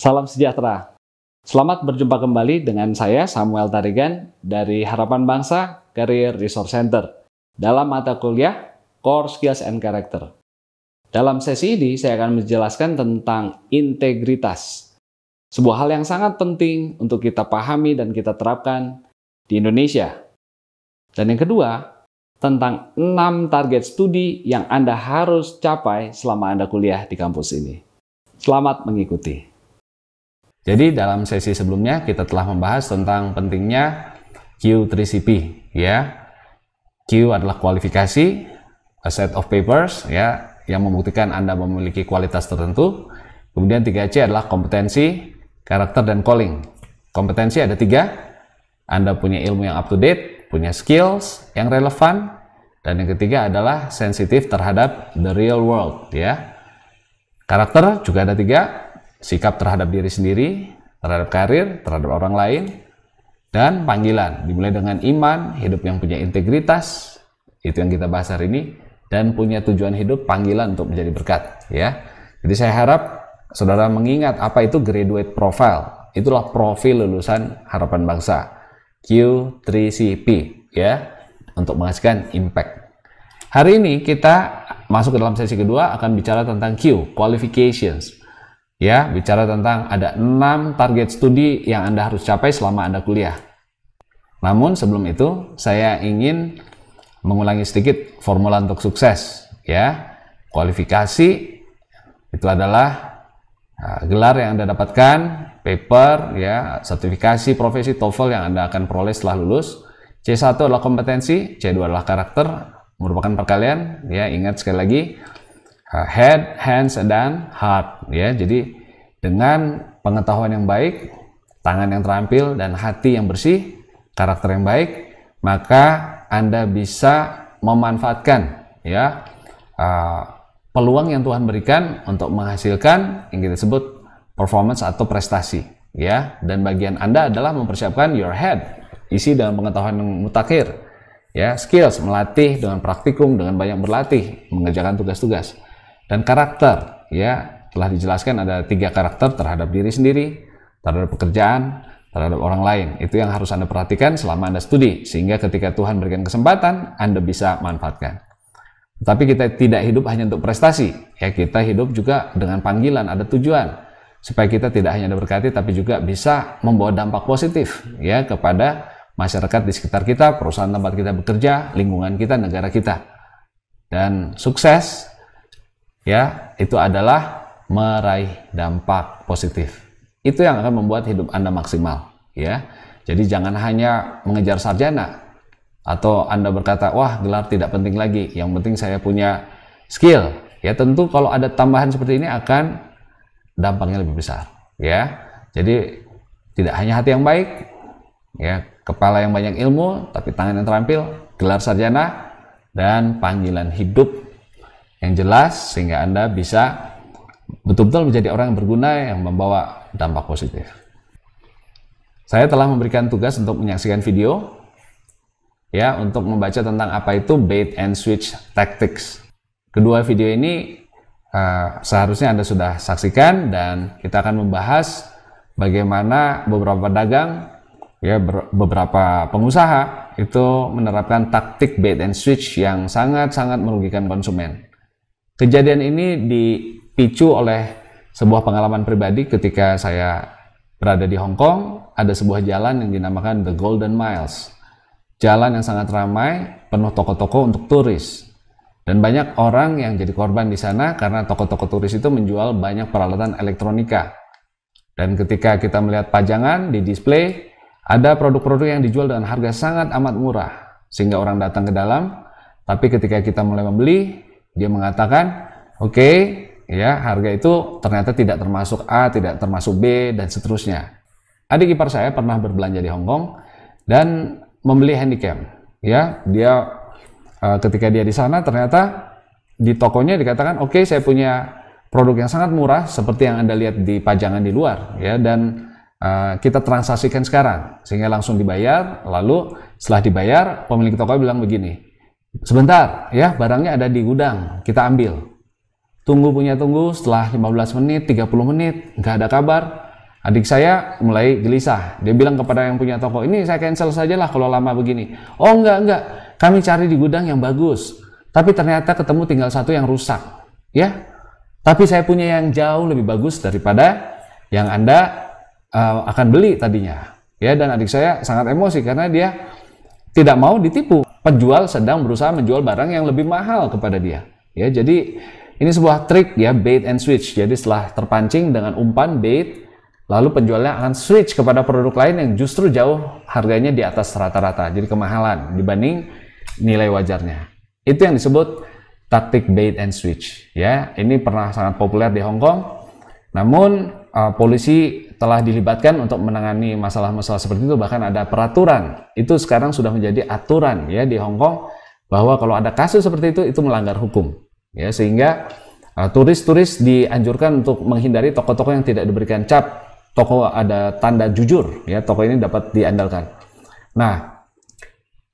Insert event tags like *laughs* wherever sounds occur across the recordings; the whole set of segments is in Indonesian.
Salam sejahtera. Selamat berjumpa kembali dengan saya Samuel Tarigan dari Harapan Bangsa Career Resource Center dalam mata kuliah Core Skills and Character. Dalam sesi ini saya akan menjelaskan tentang integritas. Sebuah hal yang sangat penting untuk kita pahami dan kita terapkan di Indonesia dan yang kedua, tentang 6 target studi yang Anda harus capai selama Anda kuliah di kampus ini. Selamat mengikuti. Jadi dalam sesi sebelumnya kita telah membahas tentang pentingnya Q3CP ya. Q adalah kualifikasi, a set of papers ya yang membuktikan Anda memiliki kualitas tertentu. Kemudian 3C adalah kompetensi, karakter dan calling. Kompetensi ada tiga, Anda punya ilmu yang up to date, punya skills yang relevan, dan yang ketiga adalah sensitif terhadap the real world, ya. Karakter juga ada tiga, sikap terhadap diri sendiri, terhadap karir, terhadap orang lain, dan panggilan, dimulai dengan iman, hidup yang punya integritas, itu yang kita bahas hari ini, dan punya tujuan hidup, panggilan untuk menjadi berkat, ya. Jadi saya harap saudara mengingat apa itu graduate profile, itulah profil lulusan harapan bangsa. Q3CP ya untuk menghasilkan impact. Hari ini kita masuk ke dalam sesi kedua akan bicara tentang Q, qualifications. Ya, bicara tentang ada 6 target studi yang Anda harus capai selama Anda kuliah. Namun sebelum itu, saya ingin mengulangi sedikit formula untuk sukses, ya. Kualifikasi itu adalah Nah, gelar yang Anda dapatkan, paper, ya, sertifikasi profesi TOEFL yang Anda akan peroleh setelah lulus. C1 adalah kompetensi, C2 adalah karakter, merupakan perkalian, ya, ingat sekali lagi, head, hands, dan heart, ya. Jadi dengan pengetahuan yang baik, tangan yang terampil, dan hati yang bersih, karakter yang baik, maka Anda bisa memanfaatkan, ya, peluang yang Tuhan berikan untuk menghasilkan yang kita sebut performance atau prestasi ya dan bagian Anda adalah mempersiapkan your head isi dengan pengetahuan yang mutakhir ya skills melatih dengan praktikum dengan banyak berlatih mengerjakan tugas-tugas dan karakter ya telah dijelaskan ada tiga karakter terhadap diri sendiri terhadap pekerjaan terhadap orang lain itu yang harus Anda perhatikan selama Anda studi sehingga ketika Tuhan berikan kesempatan Anda bisa manfaatkan tapi kita tidak hidup hanya untuk prestasi, ya kita hidup juga dengan panggilan, ada tujuan supaya kita tidak hanya diberkati tapi juga bisa membawa dampak positif ya kepada masyarakat di sekitar kita, perusahaan tempat kita bekerja, lingkungan kita, negara kita. Dan sukses ya itu adalah meraih dampak positif. Itu yang akan membuat hidup Anda maksimal ya. Jadi jangan hanya mengejar sarjana, atau Anda berkata, "Wah, gelar tidak penting lagi, yang penting saya punya skill." Ya, tentu kalau ada tambahan seperti ini akan dampaknya lebih besar, ya. Jadi tidak hanya hati yang baik, ya, kepala yang banyak ilmu, tapi tangan yang terampil, gelar sarjana dan panggilan hidup yang jelas sehingga Anda bisa betul-betul menjadi orang yang berguna yang membawa dampak positif. Saya telah memberikan tugas untuk menyaksikan video ya untuk membaca tentang apa itu bait and switch tactics. Kedua video ini uh, seharusnya Anda sudah saksikan dan kita akan membahas bagaimana beberapa dagang, ya beberapa pengusaha itu menerapkan taktik bait and switch yang sangat-sangat merugikan konsumen. Kejadian ini dipicu oleh sebuah pengalaman pribadi ketika saya berada di Hong Kong, ada sebuah jalan yang dinamakan The Golden Miles jalan yang sangat ramai, penuh toko-toko untuk turis. Dan banyak orang yang jadi korban di sana karena toko-toko turis itu menjual banyak peralatan elektronika. Dan ketika kita melihat pajangan di display, ada produk-produk yang dijual dengan harga sangat amat murah, sehingga orang datang ke dalam. Tapi ketika kita mulai membeli, dia mengatakan, "Oke, okay, ya, harga itu ternyata tidak termasuk A, tidak termasuk B, dan seterusnya." Adik ipar saya pernah berbelanja di Hongkong dan membeli handycam ya dia uh, ketika dia di sana ternyata di tokonya dikatakan oke okay, saya punya produk yang sangat murah seperti yang anda lihat di pajangan di luar ya dan uh, kita transaksikan sekarang sehingga langsung dibayar lalu setelah dibayar pemilik toko bilang begini sebentar ya barangnya ada di gudang kita ambil tunggu punya tunggu setelah 15 menit 30 menit nggak ada kabar Adik saya mulai gelisah. Dia bilang kepada yang punya toko, ini saya cancel saja lah kalau lama begini. Oh enggak, enggak. Kami cari di gudang yang bagus. Tapi ternyata ketemu tinggal satu yang rusak. Ya, tapi saya punya yang jauh lebih bagus daripada yang Anda uh, akan beli tadinya. Ya, dan adik saya sangat emosi karena dia tidak mau ditipu. Penjual sedang berusaha menjual barang yang lebih mahal kepada dia. Ya, jadi ini sebuah trik ya bait and switch. Jadi setelah terpancing dengan umpan bait, Lalu penjualnya akan switch kepada produk lain yang justru jauh harganya di atas rata-rata, jadi kemahalan dibanding nilai wajarnya. Itu yang disebut taktik bait and switch. Ya, ini pernah sangat populer di Hong Kong. Namun uh, polisi telah dilibatkan untuk menangani masalah-masalah seperti itu bahkan ada peraturan itu sekarang sudah menjadi aturan ya di Hong Kong bahwa kalau ada kasus seperti itu itu melanggar hukum ya sehingga eh, turis-turis uh, dianjurkan untuk menghindari toko-toko yang tidak diberikan cap toko ada tanda jujur ya toko ini dapat diandalkan. Nah,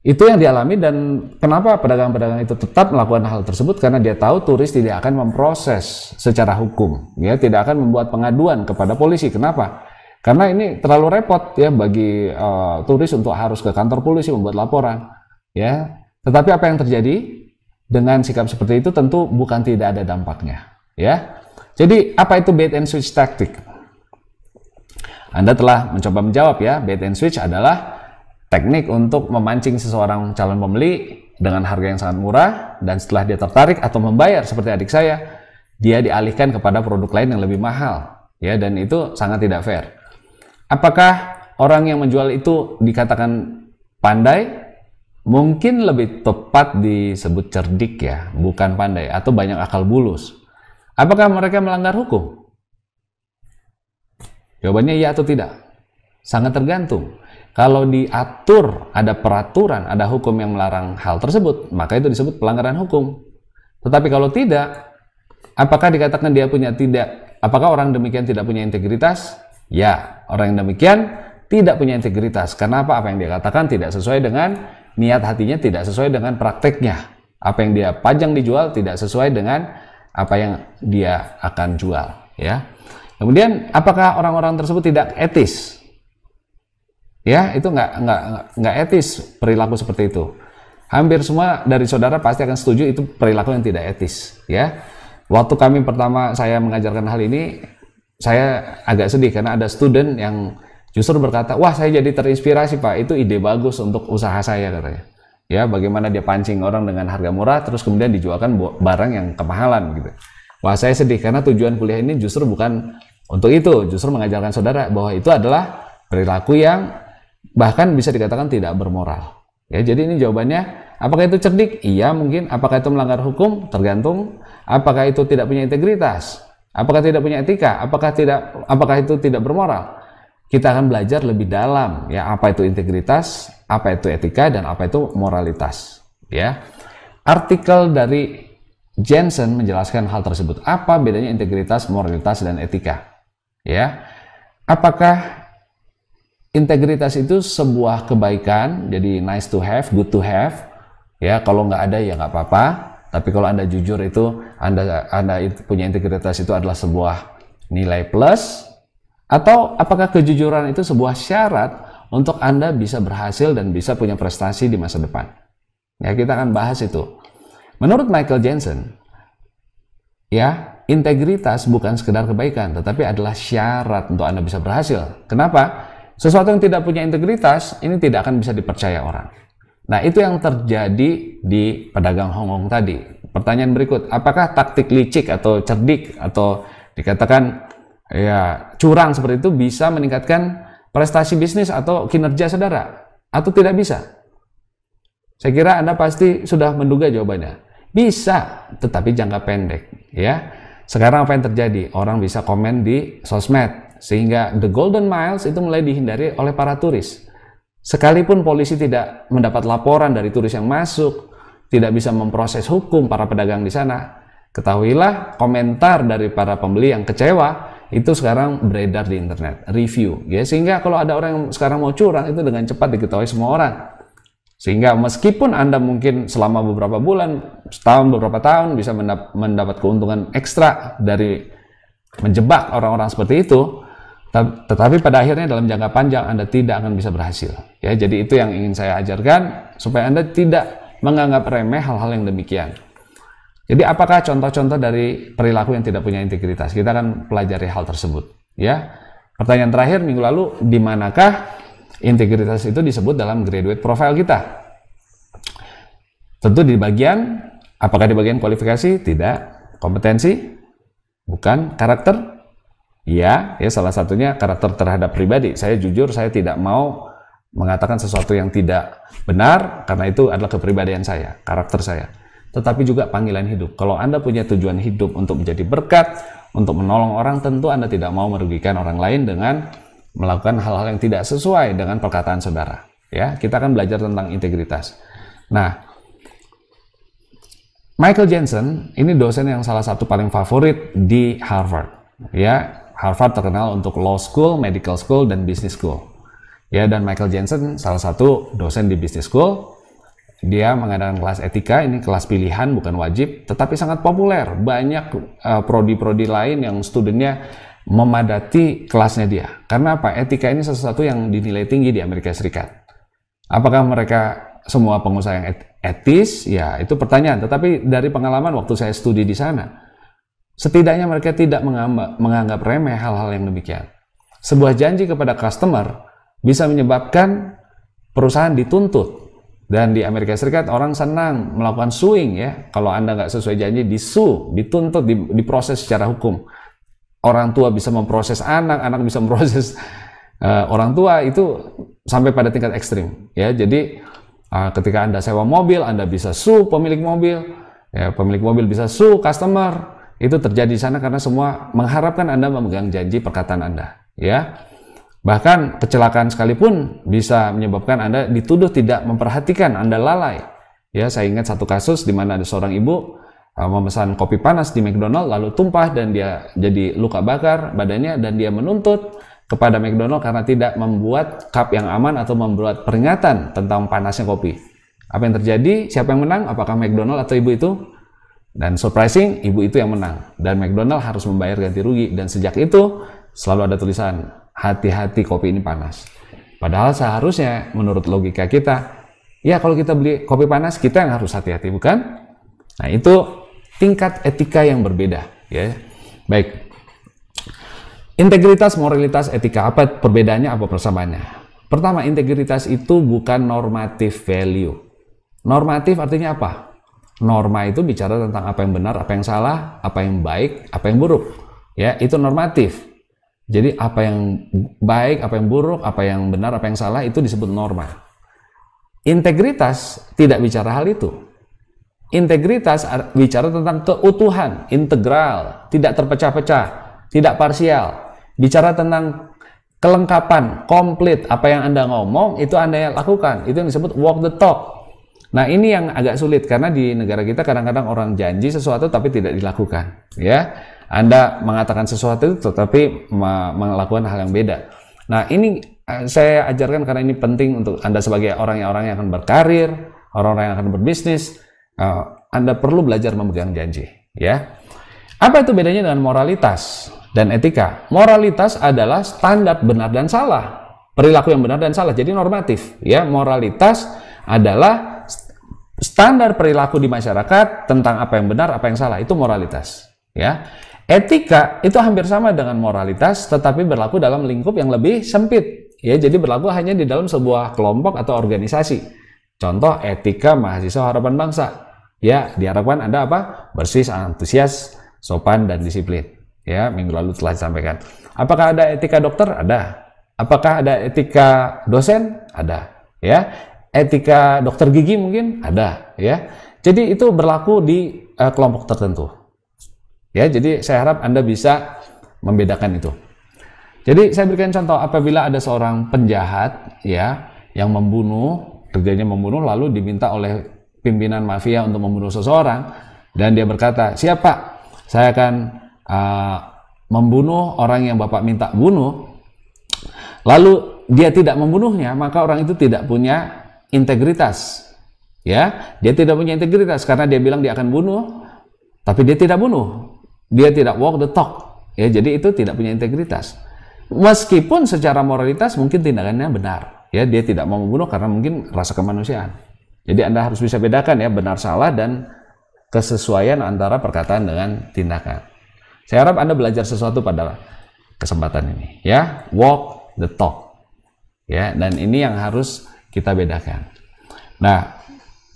itu yang dialami dan kenapa pedagang-pedagang itu tetap melakukan hal tersebut karena dia tahu turis tidak akan memproses secara hukum, ya tidak akan membuat pengaduan kepada polisi. Kenapa? Karena ini terlalu repot ya bagi uh, turis untuk harus ke kantor polisi membuat laporan, ya. Tetapi apa yang terjadi dengan sikap seperti itu tentu bukan tidak ada dampaknya, ya. Jadi apa itu bait and switch tactic? Anda telah mencoba menjawab ya, bait and switch adalah teknik untuk memancing seseorang calon pembeli dengan harga yang sangat murah dan setelah dia tertarik atau membayar seperti adik saya, dia dialihkan kepada produk lain yang lebih mahal. Ya, dan itu sangat tidak fair. Apakah orang yang menjual itu dikatakan pandai? Mungkin lebih tepat disebut cerdik ya, bukan pandai atau banyak akal bulus. Apakah mereka melanggar hukum? Jawabannya ya atau tidak? Sangat tergantung. Kalau diatur, ada peraturan, ada hukum yang melarang hal tersebut, maka itu disebut pelanggaran hukum. Tetapi kalau tidak, apakah dikatakan dia punya tidak? Apakah orang demikian tidak punya integritas? Ya, orang yang demikian tidak punya integritas. Kenapa? Apa yang dia katakan tidak sesuai dengan niat hatinya, tidak sesuai dengan prakteknya. Apa yang dia pajang dijual tidak sesuai dengan apa yang dia akan jual, ya. Kemudian apakah orang-orang tersebut tidak etis? Ya, itu nggak nggak nggak etis perilaku seperti itu. Hampir semua dari saudara pasti akan setuju itu perilaku yang tidak etis, ya. Waktu kami pertama saya mengajarkan hal ini, saya agak sedih karena ada student yang justru berkata, "Wah, saya jadi terinspirasi, Pak. Itu ide bagus untuk usaha saya," katanya ya bagaimana dia pancing orang dengan harga murah terus kemudian dijualkan barang yang kemahalan gitu Wah, saya sedih karena tujuan kuliah ini justru bukan untuk itu, justru mengajarkan saudara bahwa itu adalah perilaku yang bahkan bisa dikatakan tidak bermoral. Ya, jadi ini jawabannya, apakah itu cerdik? Iya, mungkin. Apakah itu melanggar hukum? Tergantung. Apakah itu tidak punya integritas? Apakah tidak punya etika? Apakah tidak apakah itu tidak bermoral? Kita akan belajar lebih dalam ya apa itu integritas, apa itu etika dan apa itu moralitas, ya. Artikel dari Jensen menjelaskan hal tersebut. Apa bedanya integritas, moralitas, dan etika? Ya, apakah integritas itu sebuah kebaikan? Jadi nice to have, good to have. Ya, kalau nggak ada ya nggak apa-apa. Tapi kalau anda jujur itu, anda anda punya integritas itu adalah sebuah nilai plus. Atau apakah kejujuran itu sebuah syarat untuk anda bisa berhasil dan bisa punya prestasi di masa depan? Ya, kita akan bahas itu. Menurut Michael Jensen, ya, integritas bukan sekedar kebaikan, tetapi adalah syarat untuk Anda bisa berhasil. Kenapa? Sesuatu yang tidak punya integritas, ini tidak akan bisa dipercaya orang. Nah, itu yang terjadi di pedagang Hong Kong tadi. Pertanyaan berikut, apakah taktik licik atau cerdik atau dikatakan ya curang seperti itu bisa meningkatkan prestasi bisnis atau kinerja saudara atau tidak bisa? Saya kira Anda pasti sudah menduga jawabannya. Bisa, tetapi jangka pendek, ya. Sekarang apa yang terjadi? Orang bisa komen di sosmed sehingga the golden miles itu mulai dihindari oleh para turis. Sekalipun polisi tidak mendapat laporan dari turis yang masuk, tidak bisa memproses hukum para pedagang di sana, ketahuilah komentar dari para pembeli yang kecewa itu sekarang beredar di internet, review, ya sehingga kalau ada orang yang sekarang mau curang itu dengan cepat diketahui semua orang. Sehingga meskipun Anda mungkin selama beberapa bulan, setahun, beberapa tahun bisa mendapat keuntungan ekstra dari menjebak orang-orang seperti itu, tetapi pada akhirnya dalam jangka panjang Anda tidak akan bisa berhasil. Ya, jadi itu yang ingin saya ajarkan supaya Anda tidak menganggap remeh hal-hal yang demikian. Jadi apakah contoh-contoh dari perilaku yang tidak punya integritas? Kita akan pelajari hal tersebut, ya. Pertanyaan terakhir minggu lalu, di manakah Integritas itu disebut dalam graduate profile kita. Tentu di bagian, apakah di bagian kualifikasi? Tidak. Kompetensi? Bukan. Karakter? Iya, ya salah satunya karakter terhadap pribadi. Saya jujur, saya tidak mau mengatakan sesuatu yang tidak benar, karena itu adalah kepribadian saya, karakter saya. Tetapi juga panggilan hidup. Kalau Anda punya tujuan hidup untuk menjadi berkat, untuk menolong orang, tentu Anda tidak mau merugikan orang lain dengan melakukan hal-hal yang tidak sesuai dengan perkataan saudara. Ya, kita akan belajar tentang integritas. Nah, Michael Jensen ini dosen yang salah satu paling favorit di Harvard. Ya, Harvard terkenal untuk law school, medical school, dan business school. Ya, dan Michael Jensen salah satu dosen di business school. Dia mengadakan kelas etika, ini kelas pilihan bukan wajib, tetapi sangat populer. Banyak prodi eh, prodi-prodi lain yang studentnya memadati kelasnya dia. Karena apa? Etika ini sesuatu yang dinilai tinggi di Amerika Serikat. Apakah mereka semua pengusaha yang etis? Ya, itu pertanyaan. Tetapi dari pengalaman waktu saya studi di sana, setidaknya mereka tidak menganggap, remeh hal-hal yang demikian. Sebuah janji kepada customer bisa menyebabkan perusahaan dituntut. Dan di Amerika Serikat orang senang melakukan suing ya. Kalau Anda nggak sesuai janji, disu, dituntut, diproses secara hukum orang tua bisa memproses anak, anak bisa memproses uh, orang tua itu sampai pada tingkat ekstrim. Ya, jadi uh, ketika anda sewa mobil, anda bisa su pemilik mobil, ya, pemilik mobil bisa su customer. Itu terjadi di sana karena semua mengharapkan anda memegang janji perkataan anda. Ya, bahkan kecelakaan sekalipun bisa menyebabkan anda dituduh tidak memperhatikan, anda lalai. Ya, saya ingat satu kasus di mana ada seorang ibu memesan kopi panas di McDonald lalu tumpah dan dia jadi luka bakar badannya dan dia menuntut kepada McDonald karena tidak membuat cup yang aman atau membuat peringatan tentang panasnya kopi. Apa yang terjadi? Siapa yang menang? Apakah McDonald atau ibu itu? Dan surprising, ibu itu yang menang. Dan McDonald harus membayar ganti rugi. Dan sejak itu, selalu ada tulisan, hati-hati kopi ini panas. Padahal seharusnya, menurut logika kita, ya kalau kita beli kopi panas, kita yang harus hati-hati, bukan? Nah, itu tingkat etika yang berbeda ya. Baik. Integritas, moralitas, etika apa perbedaannya apa persamaannya? Pertama, integritas itu bukan normatif value. Normatif artinya apa? Norma itu bicara tentang apa yang benar, apa yang salah, apa yang baik, apa yang buruk. Ya, itu normatif. Jadi apa yang baik, apa yang buruk, apa yang benar, apa yang salah itu disebut norma. Integritas tidak bicara hal itu. Integritas bicara tentang keutuhan, integral, tidak terpecah-pecah, tidak parsial. Bicara tentang kelengkapan, komplit, apa yang Anda ngomong itu Anda yang lakukan. Itu yang disebut walk the talk. Nah, ini yang agak sulit karena di negara kita kadang-kadang orang janji sesuatu tapi tidak dilakukan, ya. Anda mengatakan sesuatu tetapi melakukan hal yang beda. Nah, ini eh, saya ajarkan karena ini penting untuk Anda sebagai orang-orang yang akan berkarir, orang-orang yang akan berbisnis, Oh, Anda perlu belajar memegang janji, ya. Apa itu bedanya dengan moralitas dan etika? Moralitas adalah standar benar dan salah, perilaku yang benar dan salah. Jadi normatif, ya. Moralitas adalah standar perilaku di masyarakat tentang apa yang benar, apa yang salah. Itu moralitas, ya. Etika itu hampir sama dengan moralitas tetapi berlaku dalam lingkup yang lebih sempit. Ya, jadi berlaku hanya di dalam sebuah kelompok atau organisasi. Contoh etika mahasiswa harapan bangsa. Ya, diharapkan Anda apa? Bersih, antusias, sopan, dan disiplin. Ya, minggu lalu telah disampaikan. Apakah ada etika dokter? Ada. Apakah ada etika dosen? Ada. Ya, etika dokter gigi mungkin ada. Ya, jadi itu berlaku di uh, kelompok tertentu. Ya, jadi saya harap Anda bisa membedakan itu. Jadi saya berikan contoh apabila ada seorang penjahat ya yang membunuh kerjanya membunuh lalu diminta oleh pimpinan mafia untuk membunuh seseorang dan dia berkata, siapa Saya akan uh, membunuh orang yang Bapak minta bunuh." Lalu dia tidak membunuhnya, maka orang itu tidak punya integritas. Ya, dia tidak punya integritas karena dia bilang dia akan bunuh, tapi dia tidak bunuh. Dia tidak walk the talk. Ya, jadi itu tidak punya integritas. Meskipun secara moralitas mungkin tindakannya benar, ya dia tidak mau membunuh karena mungkin rasa kemanusiaan. Jadi Anda harus bisa bedakan ya benar salah dan kesesuaian antara perkataan dengan tindakan. Saya harap Anda belajar sesuatu pada kesempatan ini ya. Walk the talk. Ya, dan ini yang harus kita bedakan. Nah,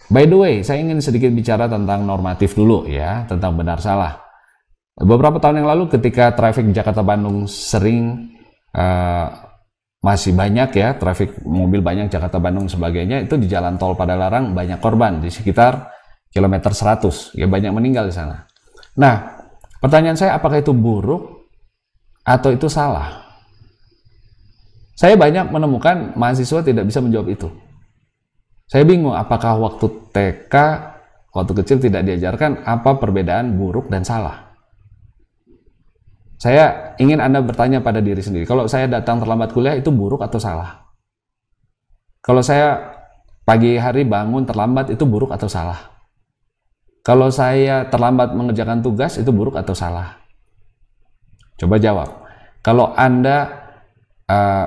by the way, saya ingin sedikit bicara tentang normatif dulu ya, tentang benar salah. Beberapa tahun yang lalu ketika traffic Jakarta Bandung sering uh, masih banyak ya trafik mobil banyak Jakarta Bandung sebagainya itu di jalan tol pada larang banyak korban di sekitar kilometer 100 ya banyak meninggal di sana. Nah, pertanyaan saya apakah itu buruk atau itu salah? Saya banyak menemukan mahasiswa tidak bisa menjawab itu. Saya bingung apakah waktu TK waktu kecil tidak diajarkan apa perbedaan buruk dan salah. Saya ingin Anda bertanya pada diri sendiri, kalau saya datang terlambat kuliah itu buruk atau salah? Kalau saya pagi hari bangun terlambat itu buruk atau salah? Kalau saya terlambat mengerjakan tugas itu buruk atau salah? Coba jawab. Kalau Anda uh,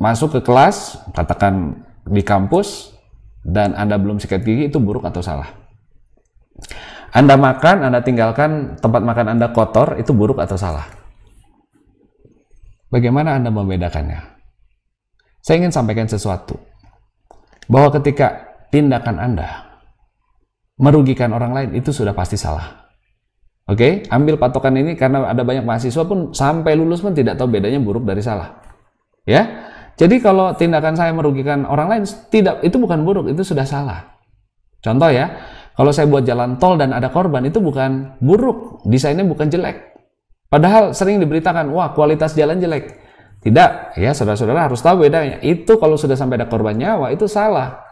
masuk ke kelas, katakan di kampus, dan Anda belum sikat gigi, itu buruk atau salah? Anda makan, Anda tinggalkan tempat makan Anda kotor, itu buruk atau salah? Bagaimana Anda membedakannya? Saya ingin sampaikan sesuatu. Bahwa ketika tindakan Anda merugikan orang lain, itu sudah pasti salah. Oke, ambil patokan ini karena ada banyak mahasiswa pun sampai lulus pun tidak tahu bedanya buruk dari salah. Ya. Jadi kalau tindakan saya merugikan orang lain, tidak itu bukan buruk, itu sudah salah. Contoh ya, kalau saya buat jalan tol dan ada korban itu bukan buruk, desainnya bukan jelek. Padahal sering diberitakan, wah kualitas jalan jelek. Tidak, ya saudara-saudara harus tahu bedanya. Itu kalau sudah sampai ada korban nyawa itu salah.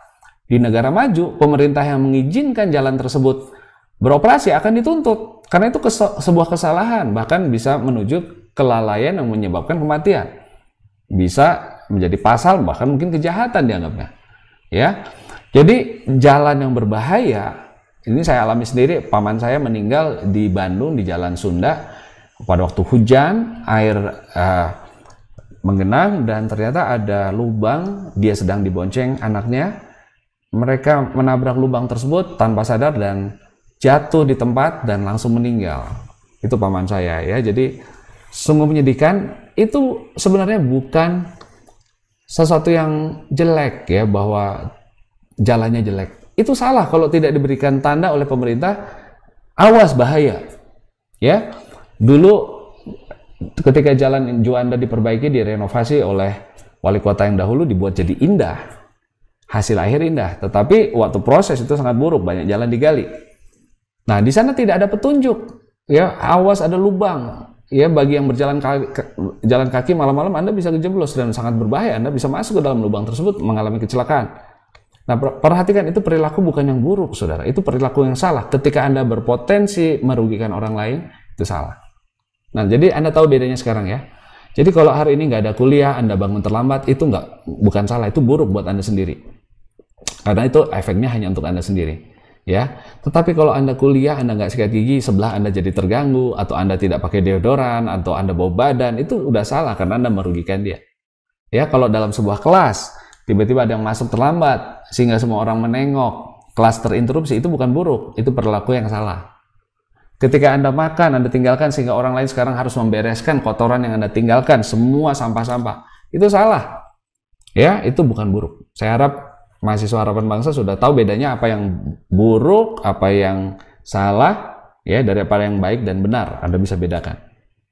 Di negara maju, pemerintah yang mengizinkan jalan tersebut beroperasi akan dituntut. Karena itu sebuah kesalahan, bahkan bisa menuju kelalaian yang menyebabkan kematian. Bisa menjadi pasal, bahkan mungkin kejahatan dianggapnya. Ya, jadi jalan yang berbahaya ini saya alami sendiri paman saya meninggal di Bandung di Jalan Sunda pada waktu hujan air uh, menggenang dan ternyata ada lubang dia sedang dibonceng anaknya mereka menabrak lubang tersebut tanpa sadar dan jatuh di tempat dan langsung meninggal itu paman saya ya jadi sungguh menyedihkan itu sebenarnya bukan sesuatu yang jelek ya bahwa jalannya jelek itu salah kalau tidak diberikan tanda oleh pemerintah. Awas bahaya. Ya. Dulu ketika jalan Juanda diperbaiki, direnovasi oleh wali kota yang dahulu dibuat jadi indah. Hasil akhir indah, tetapi waktu proses itu sangat buruk, banyak jalan digali. Nah, di sana tidak ada petunjuk. Ya, awas ada lubang. Ya, bagi yang berjalan kaki, jalan kaki malam-malam Anda bisa kejeblos dan sangat berbahaya. Anda bisa masuk ke dalam lubang tersebut mengalami kecelakaan. Nah, perhatikan itu perilaku bukan yang buruk, saudara. Itu perilaku yang salah. Ketika Anda berpotensi merugikan orang lain, itu salah. Nah, jadi Anda tahu bedanya sekarang ya. Jadi kalau hari ini nggak ada kuliah, Anda bangun terlambat, itu nggak bukan salah, itu buruk buat Anda sendiri. Karena itu efeknya hanya untuk Anda sendiri. Ya, tetapi kalau Anda kuliah, Anda nggak sikat gigi, sebelah Anda jadi terganggu, atau Anda tidak pakai deodoran, atau Anda bau badan, itu udah salah karena Anda merugikan dia. Ya, kalau dalam sebuah kelas, Tiba-tiba ada yang masuk terlambat sehingga semua orang menengok. Kelas terinterupsi itu bukan buruk, itu perilaku yang salah. Ketika Anda makan, Anda tinggalkan sehingga orang lain sekarang harus membereskan kotoran yang Anda tinggalkan, semua sampah-sampah. Itu salah. Ya, itu bukan buruk. Saya harap mahasiswa harapan bangsa sudah tahu bedanya apa yang buruk, apa yang salah, ya daripada yang baik dan benar. Anda bisa bedakan.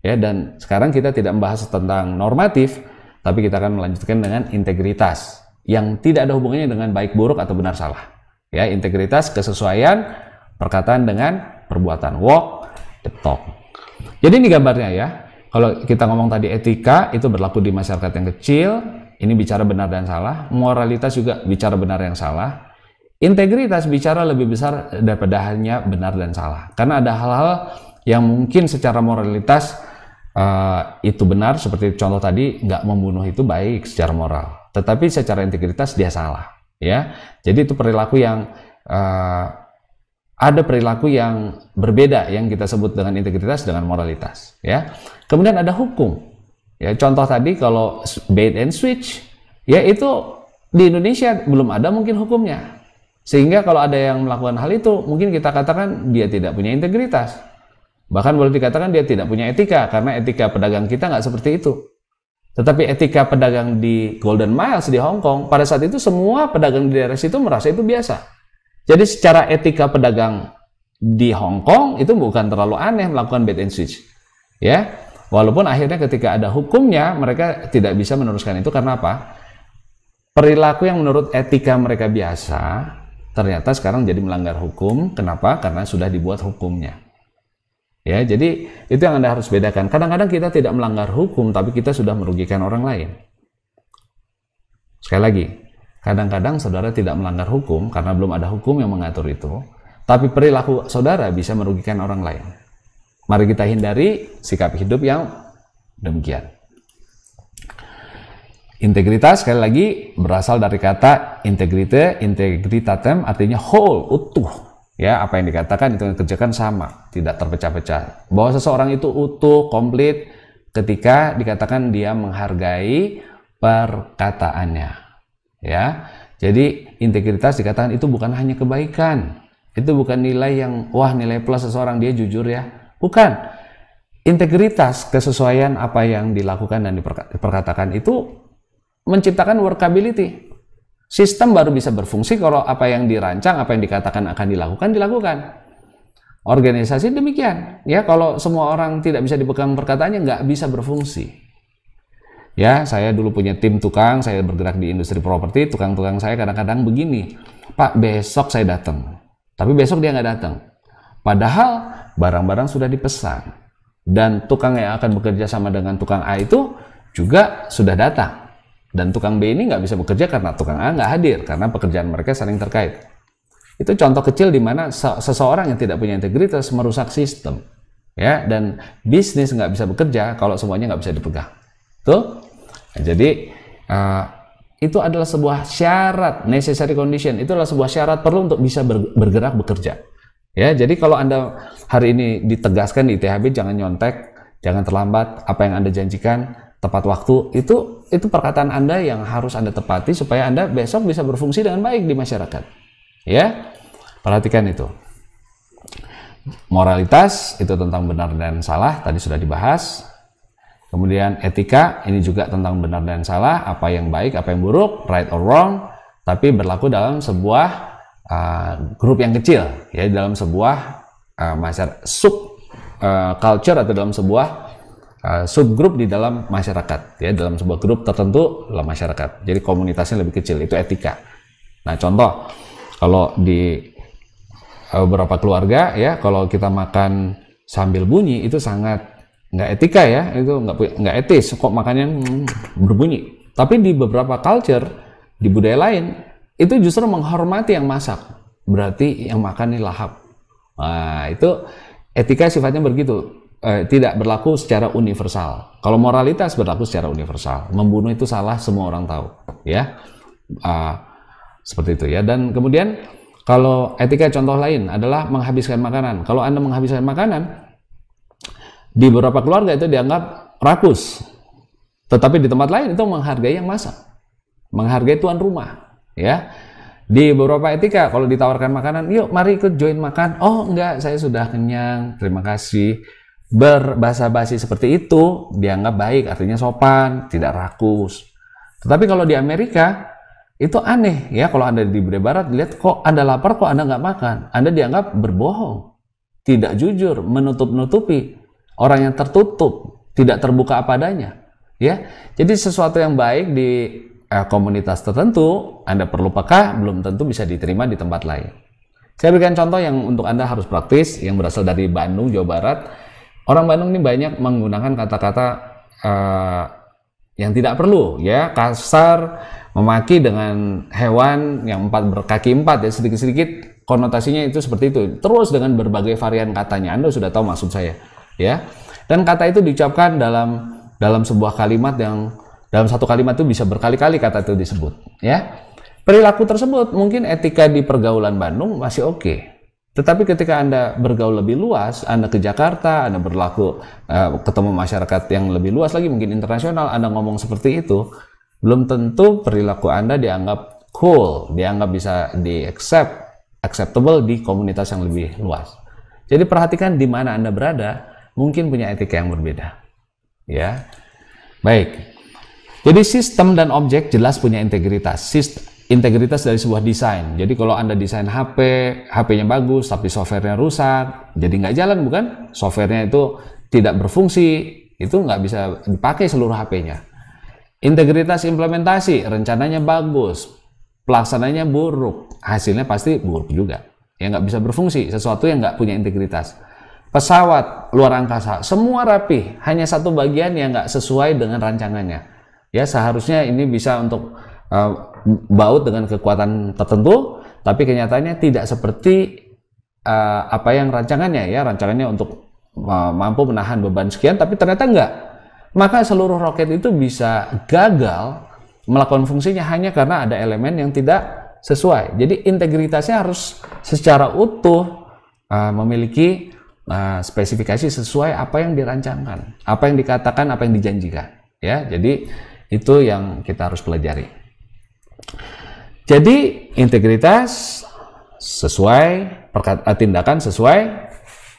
Ya, dan sekarang kita tidak membahas tentang normatif, tapi kita akan melanjutkan dengan integritas yang tidak ada hubungannya dengan baik buruk atau benar salah. Ya, integritas kesesuaian perkataan dengan perbuatan. Walk the talk. Jadi ini gambarnya ya. Kalau kita ngomong tadi etika itu berlaku di masyarakat yang kecil, ini bicara benar dan salah, moralitas juga bicara benar yang salah. Integritas bicara lebih besar daripada hanya benar dan salah. Karena ada hal-hal yang mungkin secara moralitas uh, itu benar, seperti contoh tadi, nggak membunuh itu baik secara moral tetapi secara integritas dia salah ya jadi itu perilaku yang uh, ada perilaku yang berbeda yang kita sebut dengan integritas dengan moralitas ya kemudian ada hukum ya contoh tadi kalau bait and switch ya itu di Indonesia belum ada mungkin hukumnya sehingga kalau ada yang melakukan hal itu mungkin kita katakan dia tidak punya integritas bahkan boleh dikatakan dia tidak punya etika karena etika pedagang kita nggak seperti itu tetapi etika pedagang di Golden Miles di Hong Kong pada saat itu semua pedagang di daerah situ merasa itu biasa. Jadi secara etika pedagang di Hong Kong itu bukan terlalu aneh melakukan bait and switch. Ya. Walaupun akhirnya ketika ada hukumnya mereka tidak bisa meneruskan itu karena apa? Perilaku yang menurut etika mereka biasa ternyata sekarang jadi melanggar hukum. Kenapa? Karena sudah dibuat hukumnya. Ya, jadi itu yang Anda harus bedakan. Kadang-kadang kita tidak melanggar hukum, tapi kita sudah merugikan orang lain. Sekali lagi, kadang-kadang saudara tidak melanggar hukum karena belum ada hukum yang mengatur itu, tapi perilaku saudara bisa merugikan orang lain. Mari kita hindari sikap hidup yang demikian. Integritas sekali lagi berasal dari kata integrite, integritatem artinya whole, utuh, ya apa yang dikatakan itu yang dikerjakan sama tidak terpecah-pecah bahwa seseorang itu utuh komplit ketika dikatakan dia menghargai perkataannya ya jadi integritas dikatakan itu bukan hanya kebaikan itu bukan nilai yang wah nilai plus seseorang dia jujur ya bukan integritas kesesuaian apa yang dilakukan dan diperkatakan itu menciptakan workability Sistem baru bisa berfungsi kalau apa yang dirancang, apa yang dikatakan akan dilakukan, dilakukan. Organisasi demikian. Ya, kalau semua orang tidak bisa dipegang perkataannya, nggak bisa berfungsi ya saya dulu punya tim tukang saya bergerak di industri properti tukang-tukang saya kadang-kadang begini pak besok saya datang tapi besok dia nggak datang padahal barang-barang sudah dipesan dan tukang yang akan bekerja sama dengan tukang A itu juga sudah datang dan tukang B ini nggak bisa bekerja karena tukang A nggak hadir, karena pekerjaan mereka saling terkait. Itu contoh kecil di mana seseorang yang tidak punya integritas merusak sistem. ya Dan bisnis nggak bisa bekerja kalau semuanya nggak bisa dipegang. Tuh? Nah, jadi, uh, itu adalah sebuah syarat, necessary condition, itu adalah sebuah syarat perlu untuk bisa bergerak bekerja. Ya, jadi kalau Anda hari ini ditegaskan di THB jangan nyontek, jangan terlambat apa yang Anda janjikan, tepat waktu itu itu perkataan Anda yang harus Anda tepati supaya Anda besok bisa berfungsi dengan baik di masyarakat. Ya. Perhatikan itu. Moralitas itu tentang benar dan salah tadi sudah dibahas. Kemudian etika ini juga tentang benar dan salah, apa yang baik, apa yang buruk, right or wrong, tapi berlaku dalam sebuah uh, grup yang kecil, ya dalam sebuah uh, masyarakat sub uh, culture atau dalam sebuah uh, subgrup di dalam masyarakat ya dalam sebuah grup tertentu dalam masyarakat jadi komunitasnya lebih kecil itu etika nah contoh kalau di eh, beberapa keluarga ya kalau kita makan sambil bunyi itu sangat nggak etika ya itu nggak nggak etis kok makannya hmm, berbunyi tapi di beberapa culture di budaya lain itu justru menghormati yang masak berarti yang makan ini lahap nah itu etika sifatnya begitu eh, tidak berlaku secara universal. Kalau moralitas berlaku secara universal, membunuh itu salah semua orang tahu, ya. Uh, seperti itu ya. Dan kemudian kalau etika contoh lain adalah menghabiskan makanan. Kalau Anda menghabiskan makanan di beberapa keluarga itu dianggap rakus. Tetapi di tempat lain itu menghargai yang masak. Menghargai tuan rumah, ya. Di beberapa etika kalau ditawarkan makanan, "Yuk, mari ikut join makan." "Oh, enggak, saya sudah kenyang. Terima kasih." berbahasa basi seperti itu dianggap baik, artinya sopan, tidak rakus. Tetapi kalau di Amerika itu aneh ya kalau Anda di budaya barat lihat kok Anda lapar kok Anda nggak makan. Anda dianggap berbohong, tidak jujur, menutup-nutupi, orang yang tertutup, tidak terbuka apa adanya. Ya. Jadi sesuatu yang baik di eh, komunitas tertentu Anda perlu pakai belum tentu bisa diterima di tempat lain. Saya berikan contoh yang untuk Anda harus praktis yang berasal dari Bandung, Jawa Barat Orang Bandung ini banyak menggunakan kata-kata uh, yang tidak perlu, ya kasar, memaki dengan hewan yang empat berkaki empat, ya sedikit-sedikit konotasinya itu seperti itu. Terus dengan berbagai varian katanya, Anda sudah tahu maksud saya, ya. Dan kata itu diucapkan dalam dalam sebuah kalimat yang dalam satu kalimat itu bisa berkali-kali kata itu disebut, ya. Perilaku tersebut mungkin etika di pergaulan Bandung masih oke, okay, tetapi ketika Anda bergaul lebih luas, Anda ke Jakarta, Anda berlaku uh, ketemu masyarakat yang lebih luas lagi, mungkin internasional, Anda ngomong seperti itu, belum tentu perilaku Anda dianggap cool, dianggap bisa di accept, acceptable di komunitas yang lebih luas. Jadi perhatikan di mana Anda berada, mungkin punya etika yang berbeda. Ya. Baik. Jadi sistem dan objek jelas punya integritas. Sistem integritas dari sebuah desain. Jadi kalau Anda desain HP, HP-nya bagus tapi softwarenya rusak, jadi nggak jalan bukan? Softwarenya itu tidak berfungsi, itu nggak bisa dipakai seluruh HP-nya. Integritas implementasi, rencananya bagus, pelaksananya buruk, hasilnya pasti buruk juga. Ya nggak bisa berfungsi, sesuatu yang nggak punya integritas. Pesawat luar angkasa, semua rapi, hanya satu bagian yang nggak sesuai dengan rancangannya. Ya seharusnya ini bisa untuk Eh, baut dengan kekuatan tertentu, tapi kenyataannya tidak seperti uh, apa yang rancangannya ya, rancangannya untuk uh, mampu menahan beban sekian, tapi ternyata enggak. Maka seluruh roket itu bisa gagal melakukan fungsinya hanya karena ada elemen yang tidak sesuai. Jadi integritasnya harus secara utuh uh, memiliki uh, spesifikasi sesuai apa yang dirancangkan, apa yang dikatakan, apa yang dijanjikan. Ya, jadi itu yang kita harus pelajari. Jadi integritas sesuai perkata, eh, tindakan sesuai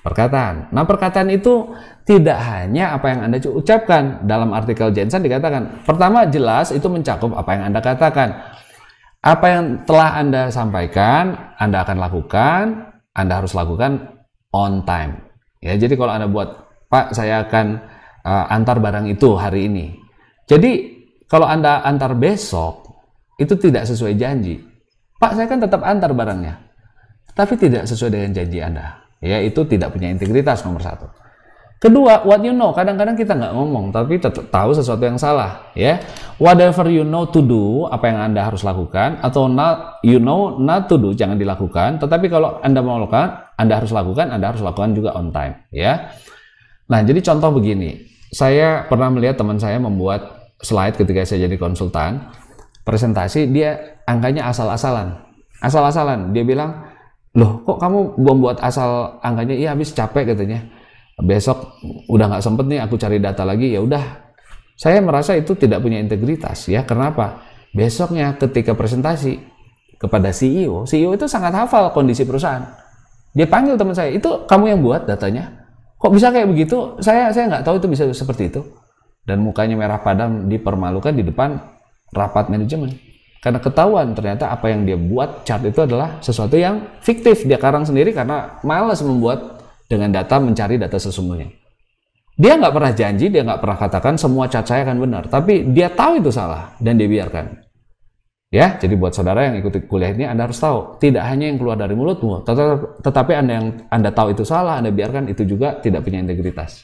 perkataan. Nah, perkataan itu tidak hanya apa yang Anda ucapkan. Dalam artikel Jensen dikatakan, pertama jelas itu mencakup apa yang Anda katakan. Apa yang telah Anda sampaikan, Anda akan lakukan, Anda harus lakukan on time. Ya, jadi kalau Anda buat, "Pak, saya akan uh, antar barang itu hari ini." Jadi, kalau Anda antar besok, itu tidak sesuai janji. Pak, saya kan tetap antar barangnya. Tapi tidak sesuai dengan janji Anda. Ya, itu tidak punya integritas nomor satu. Kedua, what you know. Kadang-kadang kita nggak ngomong, tapi tetap tahu sesuatu yang salah. Ya, whatever you know to do, apa yang anda harus lakukan, atau not, you know not to do, jangan dilakukan. Tetapi kalau anda mau lakukan, anda harus lakukan, anda harus lakukan juga on time. Ya, nah jadi contoh begini, saya pernah melihat teman saya membuat slide ketika saya jadi konsultan presentasi dia angkanya asal-asalan asal-asalan dia bilang loh kok kamu buang buat asal angkanya iya habis capek katanya besok udah nggak sempet nih aku cari data lagi ya udah saya merasa itu tidak punya integritas ya kenapa besoknya ketika presentasi kepada CEO CEO itu sangat hafal kondisi perusahaan dia panggil teman saya itu kamu yang buat datanya kok bisa kayak begitu saya saya nggak tahu itu bisa seperti itu dan mukanya merah padam dipermalukan di depan rapat manajemen karena ketahuan ternyata apa yang dia buat chart itu adalah sesuatu yang fiktif dia karang sendiri karena malas membuat dengan data mencari data sesungguhnya dia nggak pernah janji dia nggak pernah katakan semua chart saya akan benar tapi dia tahu itu salah dan dia biarkan ya jadi buat saudara yang ikuti kuliah ini anda harus tahu tidak hanya yang keluar dari mulutmu tetapi anda yang anda tahu itu salah anda biarkan itu juga tidak punya integritas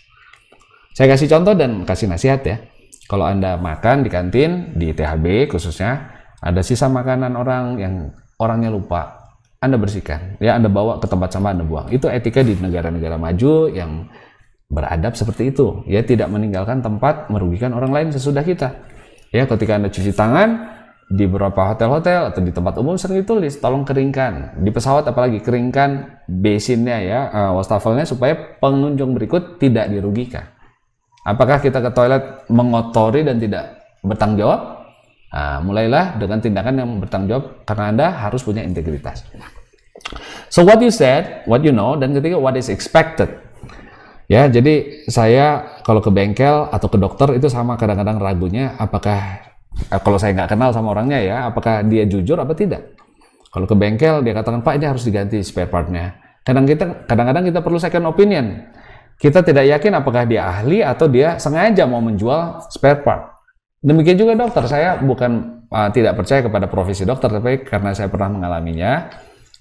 saya kasih contoh dan kasih nasihat ya kalau Anda makan di kantin, di THB khususnya, ada sisa makanan orang yang orangnya lupa, Anda bersihkan. Ya, Anda bawa ke tempat sama Anda buang. Itu etika di negara-negara maju yang beradab seperti itu. Ya, tidak meninggalkan tempat merugikan orang lain sesudah kita. Ya, ketika Anda cuci tangan, di beberapa hotel-hotel atau di tempat umum sering ditulis tolong keringkan di pesawat apalagi keringkan besinnya ya eh, wastafelnya supaya pengunjung berikut tidak dirugikan Apakah kita ke toilet mengotori dan tidak bertanggung jawab? Nah, mulailah dengan tindakan yang bertanggung jawab karena Anda harus punya integritas. So what you said, what you know, dan ketiga what is expected. Ya, jadi saya kalau ke bengkel atau ke dokter itu sama kadang-kadang ragunya apakah eh, kalau saya nggak kenal sama orangnya ya, apakah dia jujur apa tidak. Kalau ke bengkel dia katakan Pak ini harus diganti spare partnya. Kadang kita kadang-kadang kita perlu second opinion kita tidak yakin apakah dia ahli atau dia sengaja mau menjual spare part. Demikian juga dokter, saya bukan uh, tidak percaya kepada profesi dokter, tapi karena saya pernah mengalaminya,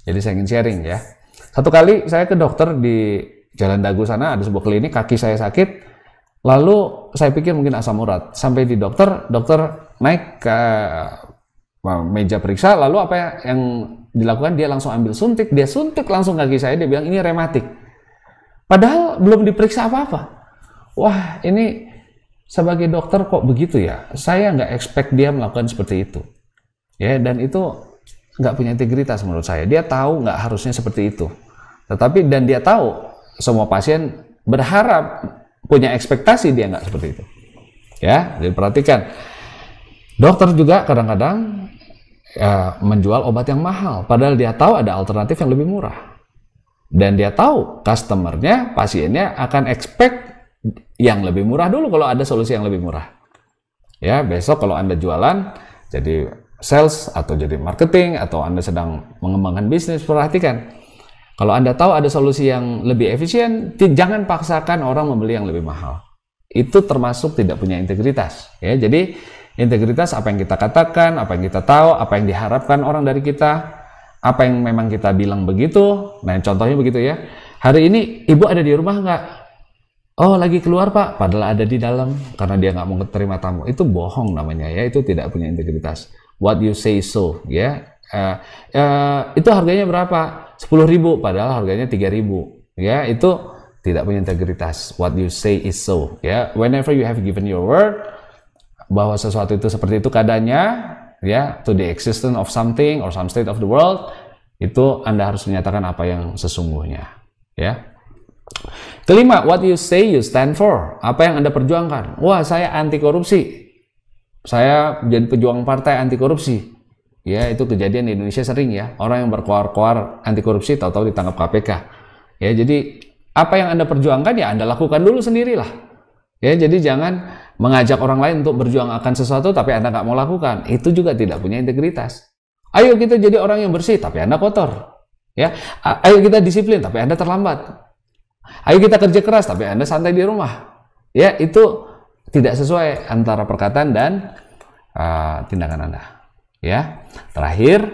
jadi saya ingin sharing ya. Satu kali saya ke dokter di Jalan Dagu sana, ada sebuah klinik, kaki saya sakit, lalu saya pikir mungkin asam urat. Sampai di dokter, dokter naik ke eh, meja periksa lalu apa yang dilakukan dia langsung ambil suntik dia suntik langsung kaki saya dia bilang ini rematik Padahal belum diperiksa apa-apa. Wah, ini sebagai dokter kok begitu ya? Saya nggak expect dia melakukan seperti itu. Ya, dan itu nggak punya integritas menurut saya. Dia tahu nggak harusnya seperti itu. Tetapi dan dia tahu semua pasien berharap punya ekspektasi dia nggak seperti itu. Ya, diperhatikan. Dokter juga kadang-kadang ya, menjual obat yang mahal, padahal dia tahu ada alternatif yang lebih murah. Dan dia tahu customernya, pasiennya akan expect yang lebih murah dulu kalau ada solusi yang lebih murah. Ya, besok kalau Anda jualan jadi sales atau jadi marketing atau Anda sedang mengembangkan bisnis, perhatikan. Kalau Anda tahu ada solusi yang lebih efisien, jangan paksakan orang membeli yang lebih mahal. Itu termasuk tidak punya integritas, ya. Jadi integritas apa yang kita katakan, apa yang kita tahu, apa yang diharapkan orang dari kita, apa yang memang kita bilang begitu? Nah, contohnya begitu ya. Hari ini ibu ada di rumah nggak? Oh, lagi keluar pak. Padahal ada di dalam karena dia nggak mau terima tamu. Itu bohong namanya ya. Itu tidak punya integritas. What you say so, ya. Uh, uh, itu harganya berapa? Sepuluh ribu. Padahal harganya tiga ribu. Ya, itu tidak punya integritas. What you say is so. Ya, whenever you have given your word bahwa sesuatu itu seperti itu keadaannya, ya to the existence of something or some state of the world itu Anda harus menyatakan apa yang sesungguhnya ya kelima what you say you stand for apa yang Anda perjuangkan wah saya anti korupsi saya jadi pejuang partai anti korupsi ya itu kejadian di Indonesia sering ya orang yang berkoar-koar anti korupsi tahu-tahu ditangkap KPK ya jadi apa yang Anda perjuangkan ya Anda lakukan dulu sendirilah ya jadi jangan mengajak orang lain untuk berjuang akan sesuatu tapi Anda nggak mau lakukan, itu juga tidak punya integritas. Ayo kita jadi orang yang bersih tapi Anda kotor. Ya, ayo kita disiplin tapi Anda terlambat. Ayo kita kerja keras tapi Anda santai di rumah. Ya, itu tidak sesuai antara perkataan dan uh, tindakan Anda. Ya. Terakhir,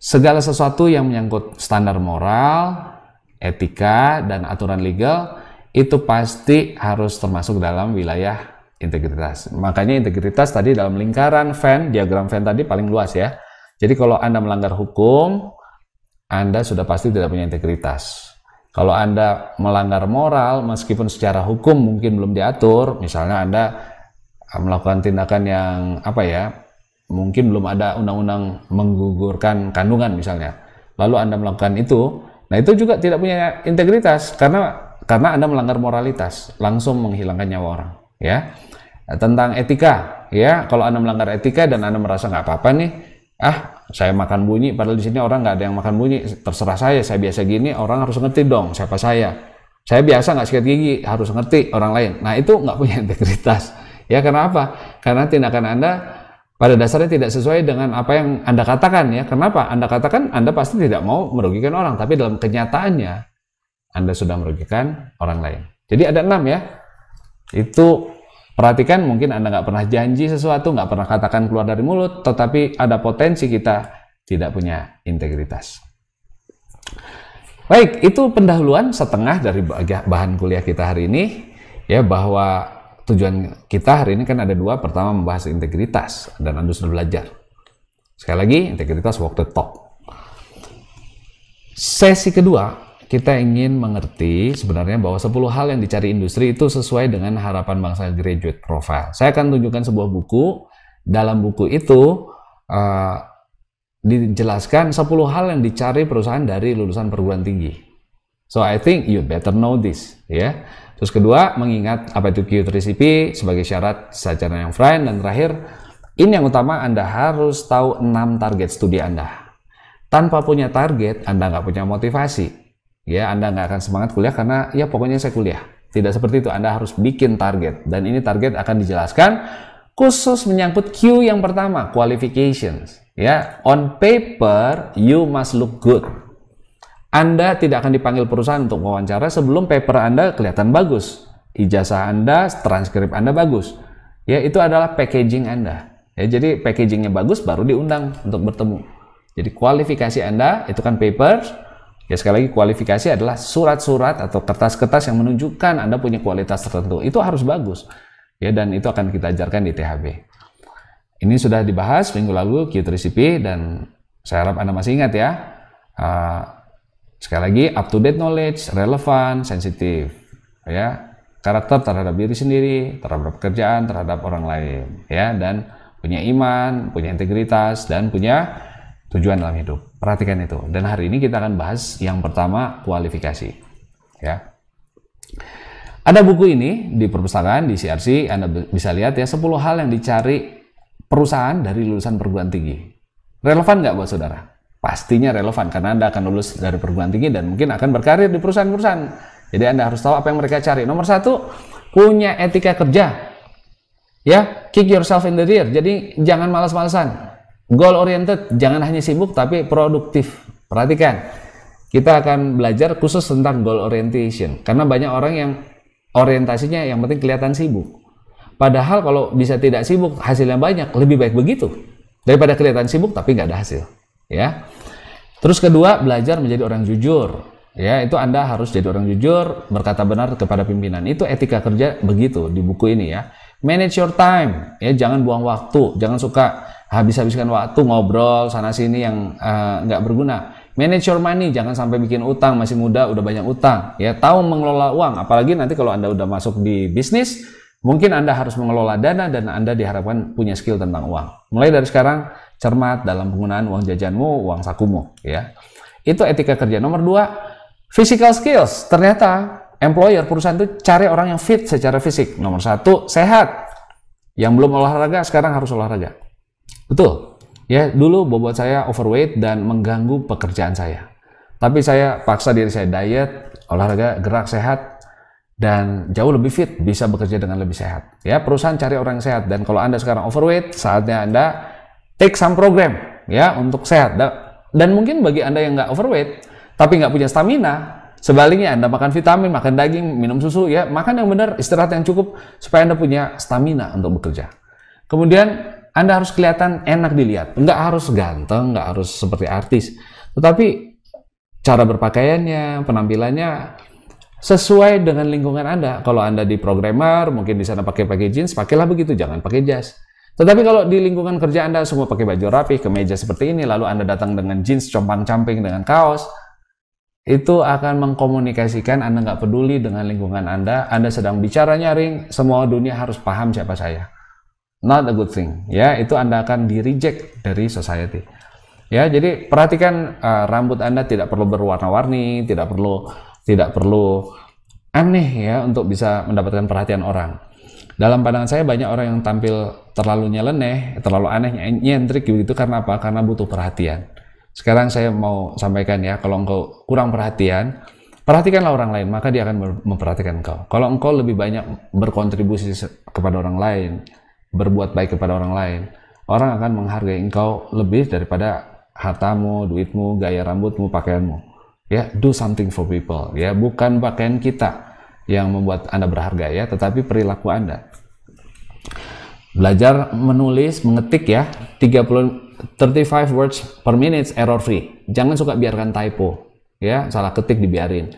segala sesuatu yang menyangkut standar moral, etika dan aturan legal itu pasti harus termasuk dalam wilayah integritas. Makanya integritas tadi dalam lingkaran Venn, diagram Venn tadi paling luas ya. Jadi kalau Anda melanggar hukum, Anda sudah pasti tidak punya integritas. Kalau Anda melanggar moral, meskipun secara hukum mungkin belum diatur, misalnya Anda eh, melakukan tindakan yang apa ya, mungkin belum ada undang-undang menggugurkan kandungan misalnya. Lalu Anda melakukan itu, nah itu juga tidak punya integritas karena karena Anda melanggar moralitas, langsung menghilangkan nyawa orang ya nah, tentang etika ya kalau anda melanggar etika dan anda merasa nggak apa-apa nih ah saya makan bunyi padahal di sini orang nggak ada yang makan bunyi terserah saya saya biasa gini orang harus ngerti dong siapa saya saya biasa nggak sikat gigi harus ngerti orang lain nah itu nggak punya *laughs* integritas ya karena apa karena tindakan anda pada dasarnya tidak sesuai dengan apa yang anda katakan ya kenapa anda katakan anda pasti tidak mau merugikan orang tapi dalam kenyataannya anda sudah merugikan orang lain jadi ada enam ya itu perhatikan mungkin Anda nggak pernah janji sesuatu, nggak pernah katakan keluar dari mulut, tetapi ada potensi kita tidak punya integritas. Baik, itu pendahuluan setengah dari bahan kuliah kita hari ini, ya bahwa tujuan kita hari ini kan ada dua. Pertama membahas integritas dan Anda sudah belajar. Sekali lagi, integritas waktu top. Sesi kedua kita ingin mengerti sebenarnya bahwa 10 hal yang dicari industri itu sesuai dengan harapan bangsa graduate profile. Saya akan tunjukkan sebuah buku. Dalam buku itu uh, dijelaskan 10 hal yang dicari perusahaan dari lulusan perguruan tinggi. So I think you better know this, ya. Yeah. Terus kedua, mengingat apa itu Q3CP sebagai syarat sajana yang fine dan terakhir ini yang utama Anda harus tahu 6 target studi Anda. Tanpa punya target, Anda nggak punya motivasi ya Anda nggak akan semangat kuliah karena ya pokoknya saya kuliah. Tidak seperti itu, Anda harus bikin target. Dan ini target akan dijelaskan khusus menyangkut Q yang pertama, qualifications. Ya, on paper you must look good. Anda tidak akan dipanggil perusahaan untuk wawancara sebelum paper Anda kelihatan bagus. Ijazah Anda, transkrip Anda bagus. Ya, itu adalah packaging Anda. Ya, jadi packagingnya bagus baru diundang untuk bertemu. Jadi kualifikasi Anda itu kan paper, Ya sekali lagi kualifikasi adalah surat-surat atau kertas-kertas yang menunjukkan Anda punya kualitas tertentu. Itu harus bagus. Ya dan itu akan kita ajarkan di THB. Ini sudah dibahas minggu lalu Q3CP dan saya harap Anda masih ingat ya. Uh, sekali lagi up to date knowledge, relevan, sensitif. Ya, karakter terhadap diri sendiri, terhadap pekerjaan, terhadap orang lain ya dan punya iman, punya integritas dan punya tujuan dalam hidup. Perhatikan itu. Dan hari ini kita akan bahas yang pertama kualifikasi. Ya. Ada buku ini di perpustakaan di CRC Anda bisa lihat ya 10 hal yang dicari perusahaan dari lulusan perguruan tinggi. Relevan nggak buat saudara? Pastinya relevan karena Anda akan lulus dari perguruan tinggi dan mungkin akan berkarir di perusahaan-perusahaan. Jadi Anda harus tahu apa yang mereka cari. Nomor satu, punya etika kerja. Ya, kick yourself in the rear. Jadi jangan malas-malasan Goal oriented jangan hanya sibuk tapi produktif. Perhatikan, kita akan belajar khusus tentang goal orientation karena banyak orang yang orientasinya yang penting kelihatan sibuk. Padahal kalau bisa tidak sibuk hasilnya banyak lebih baik begitu daripada kelihatan sibuk tapi nggak ada hasil. Ya. Terus kedua belajar menjadi orang jujur. Ya, itu Anda harus jadi orang jujur, berkata benar kepada pimpinan. Itu etika kerja begitu di buku ini ya. Manage your time, ya jangan buang waktu, jangan suka habis-habiskan waktu ngobrol sana sini yang eh, nggak uh, berguna. Manage your money, jangan sampai bikin utang masih muda udah banyak utang. Ya tahu mengelola uang, apalagi nanti kalau anda udah masuk di bisnis, mungkin anda harus mengelola dana dan anda diharapkan punya skill tentang uang. Mulai dari sekarang cermat dalam penggunaan uang jajanmu, uang sakumu. Ya itu etika kerja. Nomor dua, physical skills. Ternyata employer perusahaan itu cari orang yang fit secara fisik. Nomor satu, sehat. Yang belum olahraga sekarang harus olahraga. Betul. Ya, dulu bobot saya overweight dan mengganggu pekerjaan saya. Tapi saya paksa diri saya diet, olahraga, gerak sehat, dan jauh lebih fit, bisa bekerja dengan lebih sehat. Ya, perusahaan cari orang yang sehat. Dan kalau Anda sekarang overweight, saatnya Anda take some program ya untuk sehat. Dan mungkin bagi Anda yang nggak overweight, tapi nggak punya stamina, Sebaliknya Anda makan vitamin, makan daging, minum susu ya, makan yang benar, istirahat yang cukup supaya Anda punya stamina untuk bekerja. Kemudian anda harus kelihatan enak dilihat. Nggak harus ganteng, nggak harus seperti artis. Tetapi cara berpakaiannya, penampilannya sesuai dengan lingkungan Anda. Kalau Anda di programmer, mungkin di sana pakai pakai jeans, pakailah begitu, jangan pakai jas. Tetapi kalau di lingkungan kerja Anda semua pakai baju rapi, kemeja seperti ini, lalu Anda datang dengan jeans compang-camping dengan kaos, itu akan mengkomunikasikan Anda nggak peduli dengan lingkungan Anda, Anda sedang bicara nyaring, semua dunia harus paham siapa saya not a good thing ya itu anda akan di reject dari society ya jadi perhatikan uh, rambut anda tidak perlu berwarna-warni tidak perlu tidak perlu aneh ya untuk bisa mendapatkan perhatian orang dalam pandangan saya banyak orang yang tampil terlalu nyeleneh terlalu aneh nyentrik gitu karena apa karena butuh perhatian sekarang saya mau sampaikan ya kalau engkau kurang perhatian Perhatikanlah orang lain, maka dia akan memperhatikan kau. Kalau engkau lebih banyak berkontribusi kepada orang lain, berbuat baik kepada orang lain, orang akan menghargai engkau lebih daripada hartamu, duitmu, gaya rambutmu, pakaianmu. Ya, do something for people. Ya, bukan pakaian kita yang membuat Anda berharga ya, tetapi perilaku Anda. Belajar menulis, mengetik ya, 30 35 words per minute error free. Jangan suka biarkan typo ya, salah ketik dibiarin.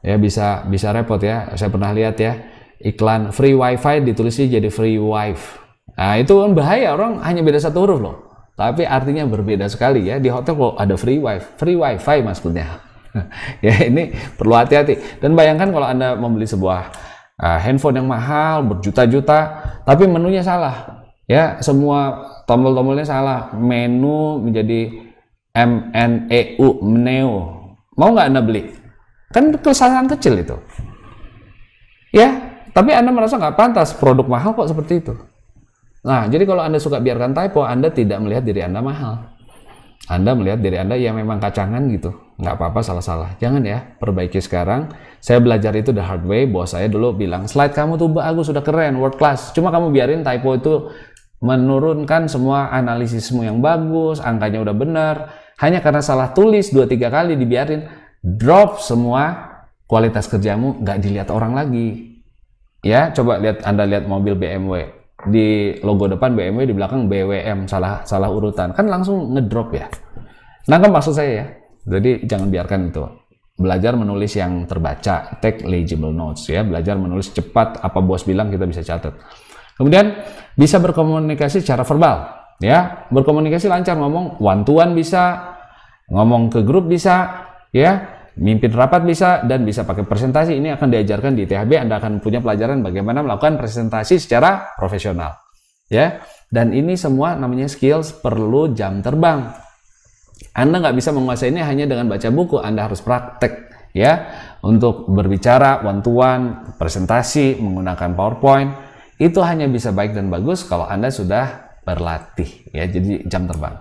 Ya bisa bisa repot ya. Saya pernah lihat ya, iklan free wifi ditulisnya jadi free wife Nah, itu kan bahaya orang hanya beda satu huruf loh. Tapi artinya berbeda sekali ya. Di hotel kok ada free wifi, free wifi maksudnya. *laughs* ya ini perlu hati-hati. Dan bayangkan kalau Anda membeli sebuah uh, handphone yang mahal berjuta-juta tapi menunya salah. Ya, semua tombol-tombolnya salah. Menu menjadi M N E U meneo. Mau nggak Anda beli? Kan kesalahan kecil itu. Ya, tapi Anda merasa nggak pantas produk mahal kok seperti itu. Nah, jadi kalau Anda suka biarkan typo, Anda tidak melihat diri Anda mahal. Anda melihat diri Anda yang memang kacangan gitu. Nggak apa-apa salah-salah. Jangan ya, perbaiki sekarang. Saya belajar itu the hard way. Bahwa saya dulu bilang, slide kamu tuh bagus, sudah keren, world class. Cuma kamu biarin typo itu menurunkan semua analisismu yang bagus, angkanya udah benar. Hanya karena salah tulis 2-3 kali dibiarin, drop semua kualitas kerjamu, nggak dilihat orang lagi. Ya, coba lihat Anda lihat mobil BMW di logo depan BMW di belakang BWM salah salah urutan kan langsung ngedrop ya nangkep maksud saya ya jadi jangan biarkan itu belajar menulis yang terbaca take legible notes ya belajar menulis cepat apa bos bilang kita bisa catat kemudian bisa berkomunikasi secara verbal ya berkomunikasi lancar ngomong one to one bisa ngomong ke grup bisa ya mimpin rapat bisa dan bisa pakai presentasi. Ini akan diajarkan di THB. Anda akan punya pelajaran bagaimana melakukan presentasi secara profesional. Ya. Dan ini semua namanya skills perlu jam terbang. Anda nggak bisa menguasai ini hanya dengan baca buku. Anda harus praktek ya untuk berbicara one to one, presentasi menggunakan PowerPoint itu hanya bisa baik dan bagus kalau Anda sudah berlatih ya jadi jam terbang.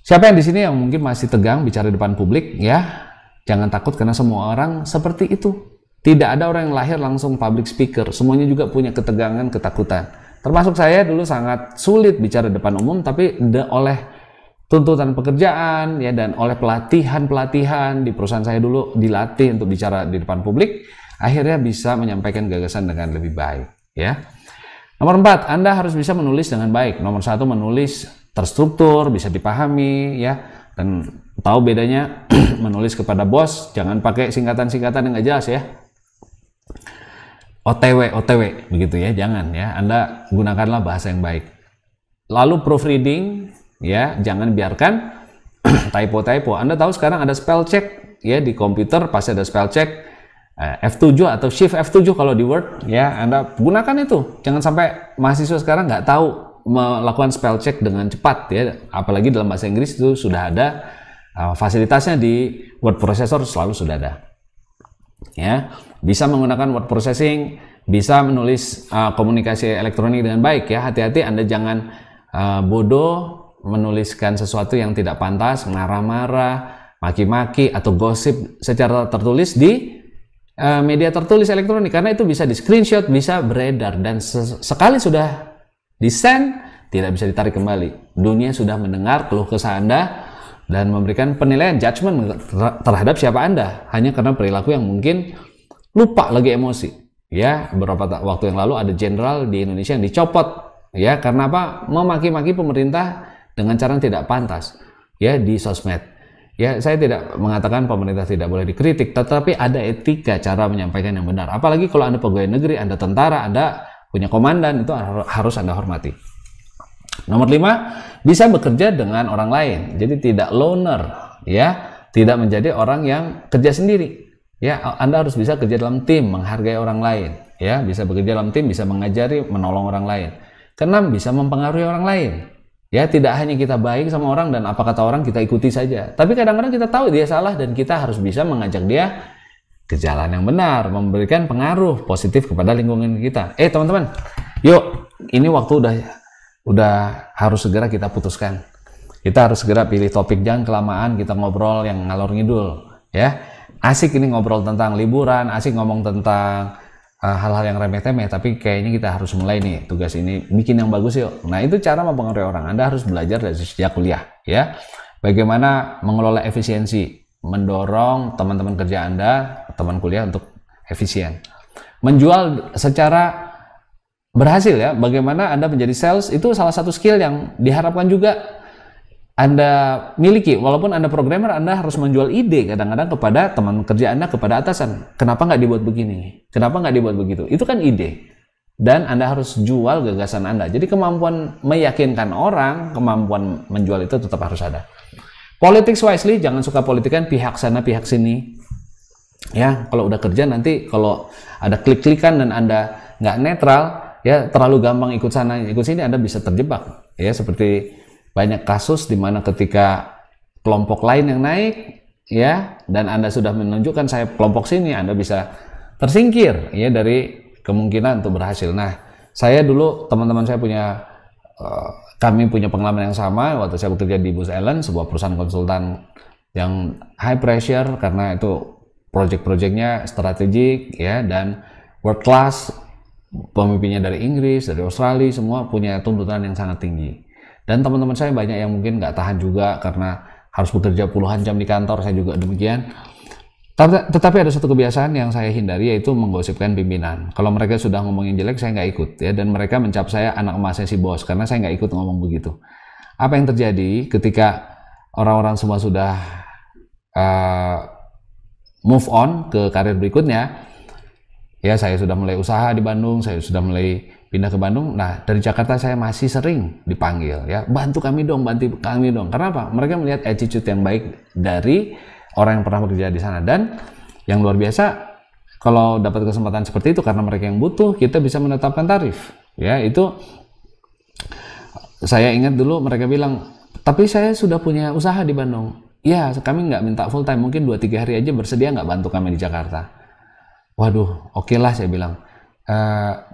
Siapa yang di sini yang mungkin masih tegang bicara di depan publik ya? Jangan takut karena semua orang seperti itu. Tidak ada orang yang lahir langsung public speaker. Semuanya juga punya ketegangan, ketakutan. Termasuk saya dulu sangat sulit bicara depan umum, tapi oleh tuntutan pekerjaan ya dan oleh pelatihan-pelatihan di perusahaan saya dulu dilatih untuk bicara di depan publik, akhirnya bisa menyampaikan gagasan dengan lebih baik. Ya. Nomor empat, Anda harus bisa menulis dengan baik. Nomor satu, menulis terstruktur, bisa dipahami, ya, dan Tahu bedanya *clears throat* menulis kepada bos, jangan pakai singkatan-singkatan yang gak jelas ya. OTW, OTW, begitu ya, jangan ya. Anda gunakanlah bahasa yang baik. Lalu proofreading, ya, jangan biarkan *clears throat* typo-typo. Anda tahu sekarang ada spell check, ya, di komputer pasti ada spell check. Eh, F7 atau Shift F7 kalau di Word, ya, Anda gunakan itu. Jangan sampai mahasiswa sekarang nggak tahu melakukan spell check dengan cepat ya apalagi dalam bahasa Inggris itu sudah ada Eh, fasilitasnya di word processor selalu sudah ada. Ya, bisa menggunakan word processing, bisa menulis uh, komunikasi elektronik dengan baik ya. Hati-hati Anda jangan uh, bodoh menuliskan sesuatu yang tidak pantas, marah-marah, maki-maki atau gosip secara tertulis di uh, media tertulis elektronik karena itu bisa di screenshot, bisa beredar dan sekali sudah di send tidak bisa ditarik kembali. Dunia sudah mendengar keluh kesah Anda dan memberikan penilaian judgement terhadap siapa Anda hanya karena perilaku yang mungkin lupa lagi emosi. Ya, beberapa waktu yang lalu ada jenderal di Indonesia yang dicopot ya karena apa? memaki-maki pemerintah dengan cara yang tidak pantas ya di sosmed. Ya, saya tidak mengatakan pemerintah tidak boleh dikritik, tetapi ada etika cara menyampaikan yang benar. Apalagi kalau Anda pegawai negeri, Anda tentara, Anda punya komandan itu harus Anda hormati. Nomor lima, bisa bekerja dengan orang lain. Jadi tidak loner, ya, tidak menjadi orang yang kerja sendiri. Ya, Anda harus bisa kerja dalam tim, menghargai orang lain, ya, bisa bekerja dalam tim, bisa mengajari, menolong orang lain. Keenam, bisa mempengaruhi orang lain. Ya, tidak hanya kita baik sama orang dan apa kata orang kita ikuti saja. Tapi kadang-kadang kita tahu dia salah dan kita harus bisa mengajak dia ke jalan yang benar, memberikan pengaruh positif kepada lingkungan kita. Eh, teman-teman, yuk, ini waktu udah udah harus segera kita putuskan. Kita harus segera pilih topik jangan kelamaan kita ngobrol yang ngalor ngidul, ya. Asik ini ngobrol tentang liburan, asik ngomong tentang eh, hal-hal uh, yang remeh-temeh, tapi kayaknya kita harus mulai nih tugas ini bikin yang bagus yuk. Nah, itu cara mempengaruhi orang. Anda harus belajar dari sejak kuliah, ya. Bagaimana mengelola efisiensi, mendorong teman-teman kerja Anda, teman kuliah untuk efisien. Menjual secara berhasil ya. Bagaimana Anda menjadi sales itu salah satu skill yang diharapkan juga Anda miliki. Walaupun Anda programmer, Anda harus menjual ide kadang-kadang kepada teman kerja Anda, kepada atasan. Kenapa nggak dibuat begini? Kenapa nggak dibuat begitu? Itu kan ide. Dan Anda harus jual gagasan Anda. Jadi kemampuan meyakinkan orang, kemampuan menjual itu tetap harus ada. Politics wisely, jangan suka politikan pihak sana pihak sini. Ya, kalau udah kerja nanti kalau ada klik-klikan dan Anda nggak netral, ya terlalu gampang ikut sana ikut sini Anda bisa terjebak ya seperti banyak kasus di mana ketika kelompok lain yang naik ya dan Anda sudah menunjukkan saya kelompok sini Anda bisa tersingkir ya dari kemungkinan untuk berhasil. Nah, saya dulu teman-teman saya punya eh, kami punya pengalaman yang sama waktu saya bekerja di Bus Ellen sebuah perusahaan konsultan yang high pressure karena itu project-projectnya strategik ya dan world class pemimpinnya dari Inggris, dari Australia, semua punya tuntutan yang sangat tinggi. Dan teman-teman saya banyak yang mungkin nggak tahan juga karena harus bekerja puluhan jam di kantor, saya juga demikian. Tetapi ada satu kebiasaan yang saya hindari yaitu menggosipkan pimpinan. Kalau mereka sudah ngomongin jelek, saya nggak ikut ya. Dan mereka mencap saya anak emasnya si bos karena saya nggak ikut ngomong begitu. Apa yang terjadi ketika orang-orang semua sudah uh, move on ke karir berikutnya? Ya, saya sudah mulai usaha di Bandung, saya sudah mulai pindah ke Bandung. Nah, dari Jakarta saya masih sering dipanggil ya, bantu kami dong, bantu kami dong. Karena apa? Mereka melihat attitude yang baik dari orang yang pernah bekerja di sana dan yang luar biasa kalau dapat kesempatan seperti itu karena mereka yang butuh, kita bisa menetapkan tarif. Ya, itu saya ingat dulu mereka bilang, "Tapi saya sudah punya usaha di Bandung." Ya, kami nggak minta full time, mungkin 2-3 hari aja bersedia nggak bantu kami di Jakarta waduh oke okay lah saya bilang e,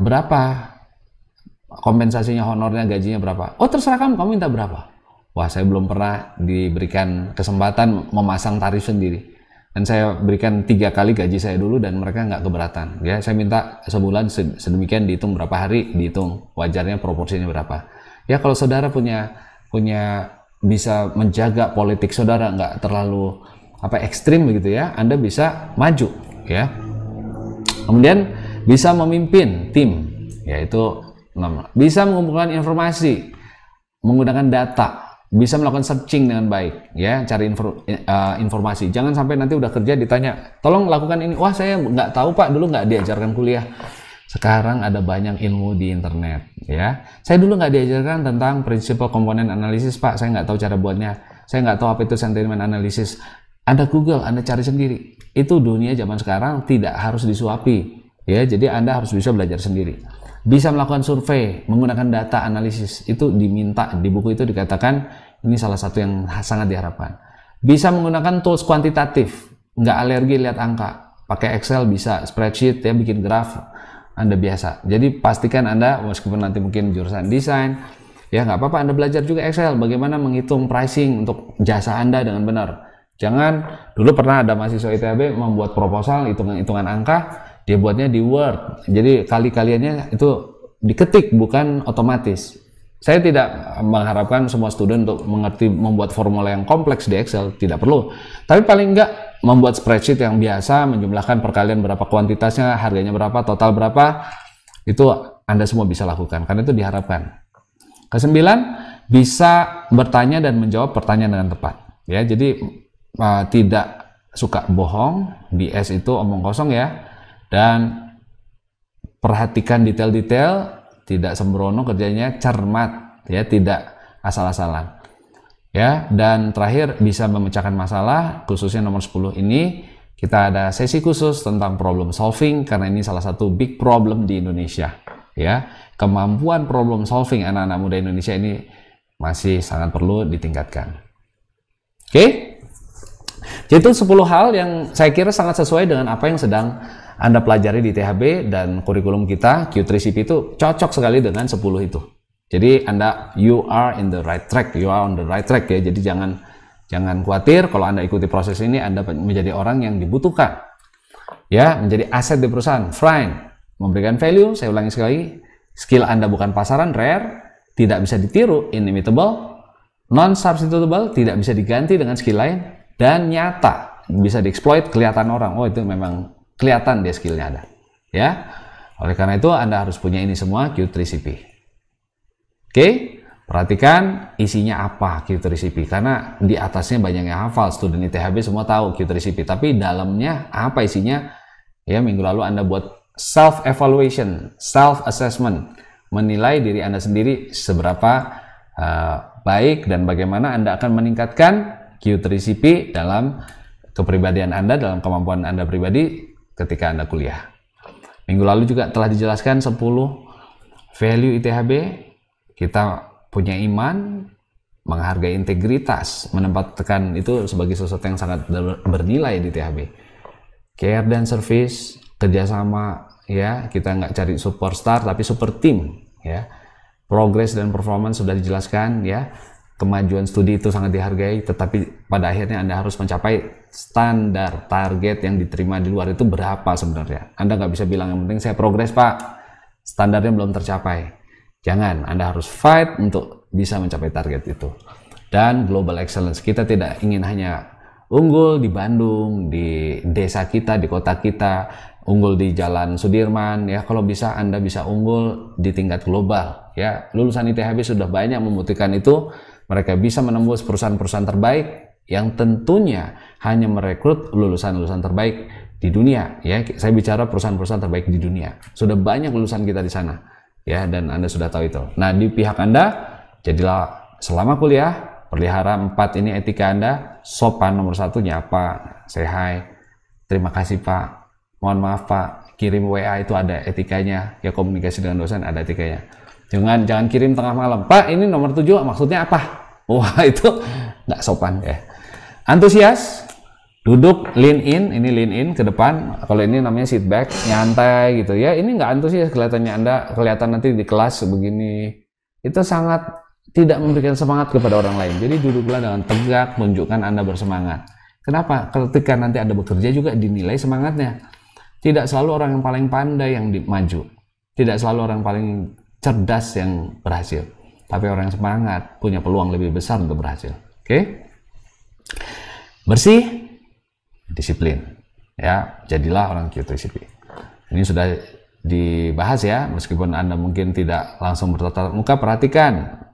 berapa kompensasinya honornya gajinya berapa oh terserah kamu kamu minta berapa wah saya belum pernah diberikan kesempatan memasang tarif sendiri dan saya berikan tiga kali gaji saya dulu dan mereka nggak keberatan ya saya minta sebulan sedemikian dihitung berapa hari dihitung wajarnya proporsinya berapa ya kalau saudara punya punya bisa menjaga politik saudara nggak terlalu apa ekstrim begitu ya Anda bisa maju ya Kemudian bisa memimpin tim, yaitu bisa mengumpulkan informasi menggunakan data, bisa melakukan searching dengan baik, ya cari info, uh, eh, eh, informasi. Jangan sampai nanti udah kerja ditanya, tolong lakukan ini. Wah saya nggak tahu pak, dulu nggak diajarkan kuliah. Sekarang ada banyak ilmu di internet, ya. Saya dulu nggak diajarkan tentang prinsip komponen analisis, pak. Saya nggak tahu cara buatnya. Saya nggak tahu apa itu sentimen analisis. Ada Google, Anda cari sendiri itu dunia zaman sekarang tidak harus disuapi. Ya, jadi Anda harus bisa belajar sendiri. Bisa melakukan survei menggunakan data analisis. Itu diminta di buku itu dikatakan ini salah satu yang sangat diharapkan. Bisa menggunakan tools kuantitatif, nggak alergi lihat angka. Pakai Excel bisa, spreadsheet ya bikin graf Anda biasa. Jadi pastikan Anda meskipun nanti mungkin jurusan desain ya nggak apa-apa Anda belajar juga Excel bagaimana menghitung pricing untuk jasa Anda dengan benar Jangan dulu pernah ada mahasiswa ITB membuat proposal hitungan-hitungan angka, dia buatnya di Word. Jadi kali-kaliannya itu diketik bukan otomatis. Saya tidak mengharapkan semua student untuk mengerti membuat formula yang kompleks di Excel, tidak perlu. Tapi paling enggak membuat spreadsheet yang biasa, menjumlahkan perkalian berapa kuantitasnya, harganya berapa, total berapa, itu Anda semua bisa lakukan, karena itu diharapkan. Kesembilan, bisa bertanya dan menjawab pertanyaan dengan tepat. Ya, jadi uh, tidak suka bohong, di S itu omong kosong ya, dan perhatikan detail-detail, tidak sembrono kerjanya, cermat ya, tidak asal-asalan. Ya, dan terakhir bisa memecahkan masalah, khususnya nomor 10 ini kita ada sesi khusus tentang problem solving karena ini salah satu big problem di Indonesia ya. Kemampuan problem solving anak-anak muda Indonesia ini masih sangat perlu ditingkatkan. Oke? Okay? Jadi itu 10 hal yang saya kira sangat sesuai dengan apa yang sedang Anda pelajari di THB dan kurikulum kita Q3CP itu cocok sekali dengan 10 itu. Jadi Anda you are in the right track, you are on the right track ya. Jadi jangan jangan khawatir kalau Anda ikuti proses ini Anda menjadi orang yang dibutuhkan. Ya, menjadi aset di perusahaan, fine, memberikan value, saya ulangi sekali, skill Anda bukan pasaran, rare, tidak bisa ditiru, inimitable, non substitutable, tidak bisa diganti dengan skill lain, dan nyata bisa dieksploit kelihatan orang oh itu memang kelihatan dia skillnya ada ya oleh karena itu anda harus punya ini semua Q3CP oke perhatikan isinya apa Q3CP karena di atasnya banyak yang hafal student ITHB semua tahu Q3CP tapi dalamnya apa isinya ya minggu lalu anda buat self evaluation self assessment menilai diri anda sendiri seberapa uh, baik dan bagaimana anda akan meningkatkan Q3CP dalam kepribadian Anda, dalam kemampuan Anda pribadi ketika Anda kuliah. Minggu lalu juga telah dijelaskan 10 value ITHB. Kita punya iman, menghargai integritas, menempatkan itu sebagai sesuatu yang sangat bernilai di ITHB. Care dan service, kerjasama, ya kita nggak cari superstar tapi super team, ya. Progress dan performance sudah dijelaskan, ya kemajuan studi itu sangat dihargai, tetapi pada akhirnya Anda harus mencapai standar target yang diterima di luar itu berapa sebenarnya. Anda nggak bisa bilang yang penting saya progres Pak, standarnya belum tercapai. Jangan, Anda harus fight untuk bisa mencapai target itu. Dan global excellence, kita tidak ingin hanya unggul di Bandung, di desa kita, di kota kita, unggul di Jalan Sudirman ya kalau bisa Anda bisa unggul di tingkat global ya. Lulusan ITHB sudah banyak membuktikan itu mereka bisa menembus perusahaan-perusahaan terbaik yang tentunya hanya merekrut lulusan-lulusan terbaik di dunia ya. Saya bicara perusahaan-perusahaan terbaik di dunia. Sudah banyak lulusan kita di sana ya dan Anda sudah tahu itu. Nah, di pihak Anda jadilah selama kuliah pelihara empat ini etika Anda sopan nomor satunya apa? Say hi. Terima kasih, Pak. Mohon maaf, Pak. Kirim WA itu ada etikanya. Ya komunikasi dengan dosen ada etikanya Jangan jangan kirim tengah malam. Pak, ini nomor 7 maksudnya apa? *laughs* Wah, itu nggak sopan ya. Antusias, duduk lean in, ini lean in ke depan. Kalau ini namanya seat back, nyantai gitu ya. Ini nggak antusias kelihatannya Anda, kelihatan nanti di kelas begini. Itu sangat tidak memberikan semangat kepada orang lain. Jadi duduklah dengan tegak, menunjukkan Anda bersemangat. Kenapa? Ketika nanti Anda bekerja juga dinilai semangatnya. Tidak selalu orang yang paling pandai yang maju. Tidak selalu orang paling cerdas yang berhasil. Tapi orang yang semangat punya peluang lebih besar untuk berhasil. Oke? Okay? Bersih, disiplin. Ya, jadilah orang QTCP. Ini sudah dibahas ya, meskipun Anda mungkin tidak langsung bertatap muka, perhatikan.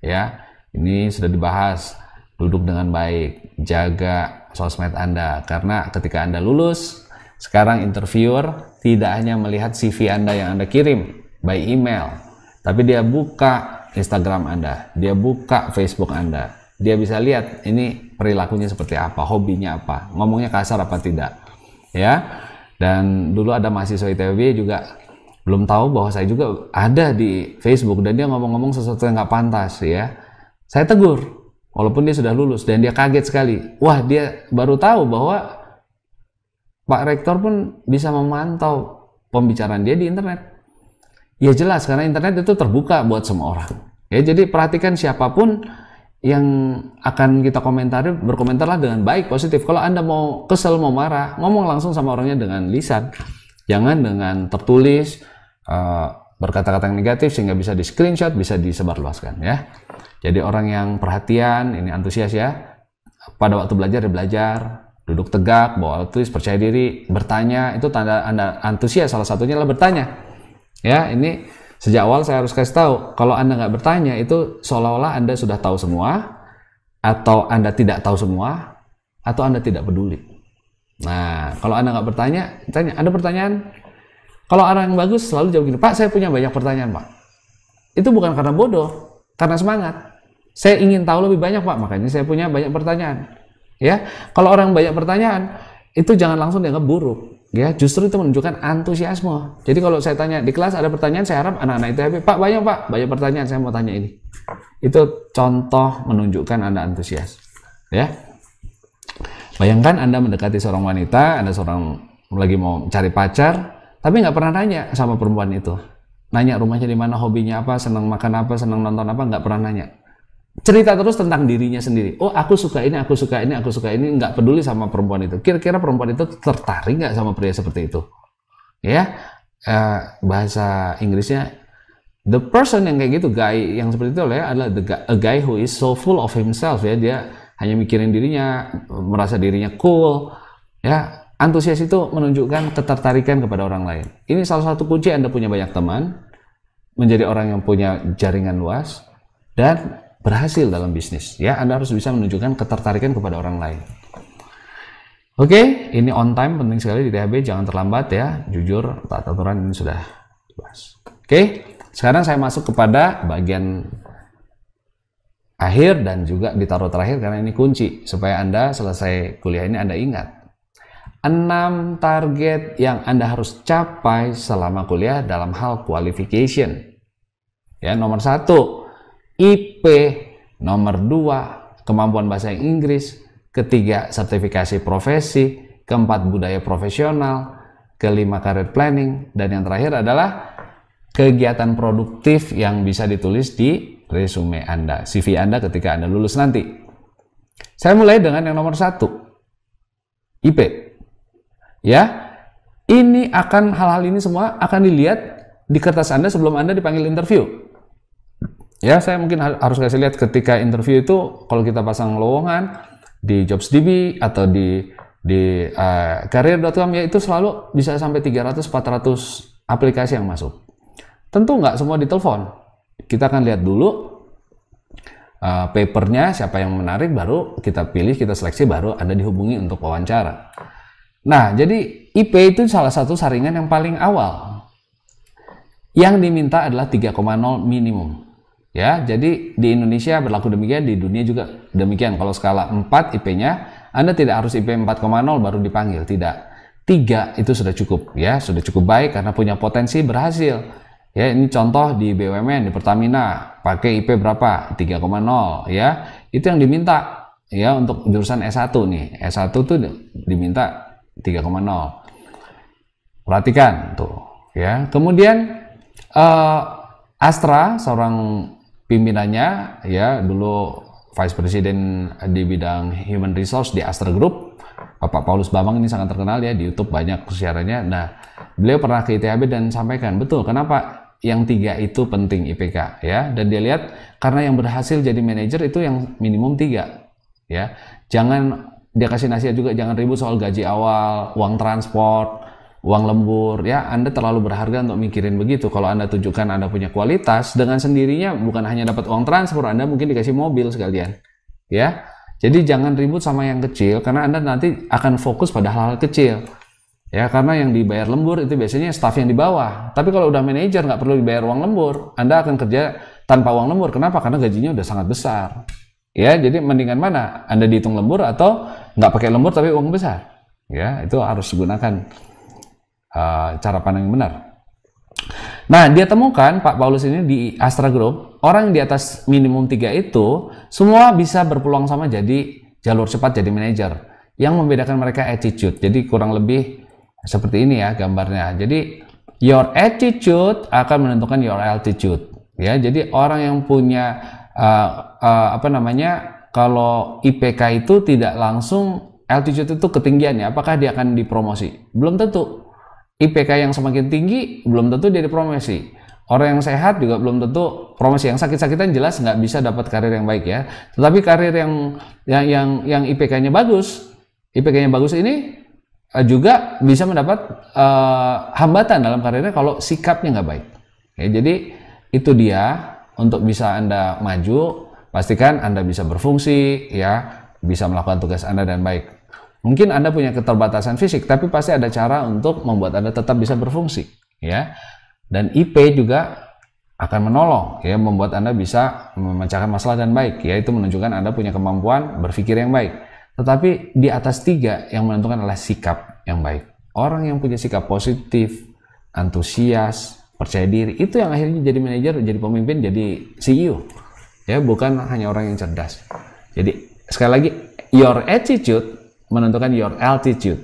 Ya, ini sudah dibahas. Duduk dengan baik, jaga sosmed Anda. Karena ketika Anda lulus, sekarang interviewer tidak hanya melihat CV Anda yang Anda kirim by email, tapi dia buka Instagram Anda, dia buka Facebook Anda, dia bisa lihat ini perilakunya seperti apa, hobinya apa, ngomongnya kasar apa tidak. Ya. Dan dulu ada mahasiswa ITB juga belum tahu bahwa saya juga ada di Facebook dan dia ngomong-ngomong sesuatu yang nggak pantas ya. Saya tegur, walaupun dia sudah lulus dan dia kaget sekali. Wah, dia baru tahu bahwa Pak Rektor pun bisa memantau pembicaraan dia di internet. Ya jelas karena internet itu terbuka buat semua orang. Ya jadi perhatikan siapapun yang akan kita komentari berkomentarlah dengan baik positif. Kalau Anda mau kesel mau marah, ngomong langsung sama orangnya dengan lisan. Jangan dengan tertulis eh, berkata-kata yang negatif sehingga bisa di screenshot, bisa disebarluaskan ya. Jadi orang yang perhatian, ini antusias ya. Pada waktu belajar dia ya belajar, duduk tegak, bawa tulis, percaya diri, bertanya, itu tanda Anda antusias salah satunya adalah bertanya. Ya, ini sejak awal saya harus kasih tahu. Kalau Anda nggak bertanya, itu seolah-olah Anda sudah tahu semua, atau Anda tidak tahu semua, atau Anda tidak peduli. Nah, kalau Anda nggak bertanya, tanya, ada pertanyaan? Kalau orang yang bagus selalu jawab gini, Pak, saya punya banyak pertanyaan, Pak. Itu bukan karena bodoh, karena semangat. Saya ingin tahu lebih banyak, Pak, makanya saya punya banyak pertanyaan. Ya, kalau orang banyak pertanyaan, itu jangan langsung dianggap buruk ya justru itu menunjukkan antusiasme. Jadi kalau saya tanya di kelas ada pertanyaan, saya harap anak-anak itu happy Pak banyak Pak, banyak pertanyaan saya mau tanya ini. Itu contoh menunjukkan Anda antusias. Ya. Bayangkan Anda mendekati seorang wanita, Anda seorang lagi mau cari pacar, tapi nggak pernah nanya sama perempuan itu. Nanya rumahnya di mana, hobinya apa, senang makan apa, senang nonton apa, nggak pernah nanya cerita terus tentang dirinya sendiri. Oh, aku suka ini, aku suka ini, aku suka ini, nggak peduli sama perempuan itu. Kira-kira perempuan itu tertarik nggak sama pria seperti itu? Ya, eh, bahasa Inggrisnya the person yang kayak gitu, guy yang seperti itu ya adalah the guy, a guy who is so full of himself ya. Dia hanya mikirin dirinya, merasa dirinya cool, ya. Antusias itu menunjukkan ketertarikan kepada orang lain. Ini salah satu kunci Anda punya banyak teman, menjadi orang yang punya jaringan luas, dan berhasil dalam bisnis. Ya, Anda harus bisa menunjukkan ketertarikan kepada orang lain. Oke, okay, ini on time penting sekali di DHB jangan terlambat ya. Jujur, taat aturan ini sudah dibahas. Oke, okay, sekarang saya masuk kepada bagian akhir dan juga ditaruh terakhir karena ini kunci supaya Anda selesai kuliah ini Anda ingat. 6 target yang Anda harus capai selama kuliah dalam hal qualification. Ya, nomor satu, IP nomor 2 kemampuan bahasa Inggris, ketiga sertifikasi profesi, keempat budaya profesional, kelima career planning, dan yang terakhir adalah kegiatan produktif yang bisa ditulis di resume Anda, CV Anda ketika Anda lulus nanti. Saya mulai dengan yang nomor satu, IP. Ya, ini akan hal-hal ini semua akan dilihat di kertas Anda sebelum Anda dipanggil interview ya saya mungkin harus kasih lihat ketika interview itu kalau kita pasang lowongan di JobsDB atau di di uh, ya itu selalu bisa sampai 300-400 aplikasi yang masuk. Tentu nggak semua ditelepon. Kita akan lihat dulu uh, papernya siapa yang menarik baru kita pilih kita seleksi baru ada dihubungi untuk wawancara. Nah jadi IP itu salah satu saringan yang paling awal. Yang diminta adalah 3,0 minimum. Ya, jadi di Indonesia berlaku demikian, di dunia juga demikian. Kalau skala 4 IP-nya, Anda tidak harus IP 4,0 baru dipanggil, tidak. 3 itu sudah cukup ya, sudah cukup baik karena punya potensi berhasil. Ya, ini contoh di BUMN, di Pertamina, pakai IP berapa? 3,0 ya. Itu yang diminta ya untuk jurusan S1 nih. S1 tuh diminta 3,0. Perhatikan tuh ya. Kemudian uh, Astra, seorang pimpinannya ya dulu Vice Presiden di bidang Human Resource di Astra Group Bapak Paulus Bambang ini sangat terkenal ya di YouTube banyak siarannya nah beliau pernah ke ITB dan sampaikan betul kenapa yang tiga itu penting IPK ya dan dia lihat karena yang berhasil jadi manajer itu yang minimum tiga ya jangan dia kasih nasihat juga jangan ribut soal gaji awal uang transport uang lembur ya Anda terlalu berharga untuk mikirin begitu kalau Anda tunjukkan Anda punya kualitas dengan sendirinya bukan hanya dapat uang transfer Anda mungkin dikasih mobil sekalian ya jadi jangan ribut sama yang kecil karena Anda nanti akan fokus pada hal-hal kecil ya karena yang dibayar lembur itu biasanya staff yang di bawah tapi kalau udah manajer nggak perlu dibayar uang lembur Anda akan kerja tanpa uang lembur kenapa karena gajinya udah sangat besar ya jadi mendingan mana Anda dihitung lembur atau nggak pakai lembur tapi uang besar ya itu harus digunakan uh, cara pandang yang benar. Nah, dia temukan Pak Paulus ini di Astra Group, orang di atas minimum 3 itu semua bisa berpeluang sama jadi jalur cepat jadi manajer. Yang membedakan mereka attitude. Jadi kurang lebih seperti ini ya gambarnya. Jadi your attitude akan menentukan your altitude. Ya, jadi orang yang punya uh, uh, apa namanya? Kalau IPK itu tidak langsung altitude itu ketinggian ya, apakah dia akan dipromosi? Belum tentu IPK yang semakin tinggi belum tentu jadi promosi. Orang yang sehat juga belum tentu promosi yang sakit-sakitan jelas nggak bisa dapat karir yang baik ya. Tetapi karir yang yang yang, yang IPK-nya bagus, IPK-nya bagus ini eh, juga bisa mendapat uh, hambatan dalam karirnya kalau sikapnya nggak baik. Ya, jadi itu dia untuk bisa anda maju pastikan anda bisa berfungsi ya bisa melakukan tugas anda dan baik. Mungkin Anda punya keterbatasan fisik, tapi pasti ada cara untuk membuat Anda tetap bisa berfungsi, ya. Dan IP juga akan menolong, ya, membuat Anda bisa memecahkan masalah dan baik, yaitu menunjukkan Anda punya kemampuan berpikir yang baik. Tetapi di atas tiga yang menentukan adalah sikap yang baik. Orang yang punya sikap positif, antusias, percaya diri, itu yang akhirnya jadi manajer, jadi pemimpin, jadi CEO. Ya, bukan hanya orang yang cerdas. Jadi, sekali lagi, your attitude menentukan your altitude.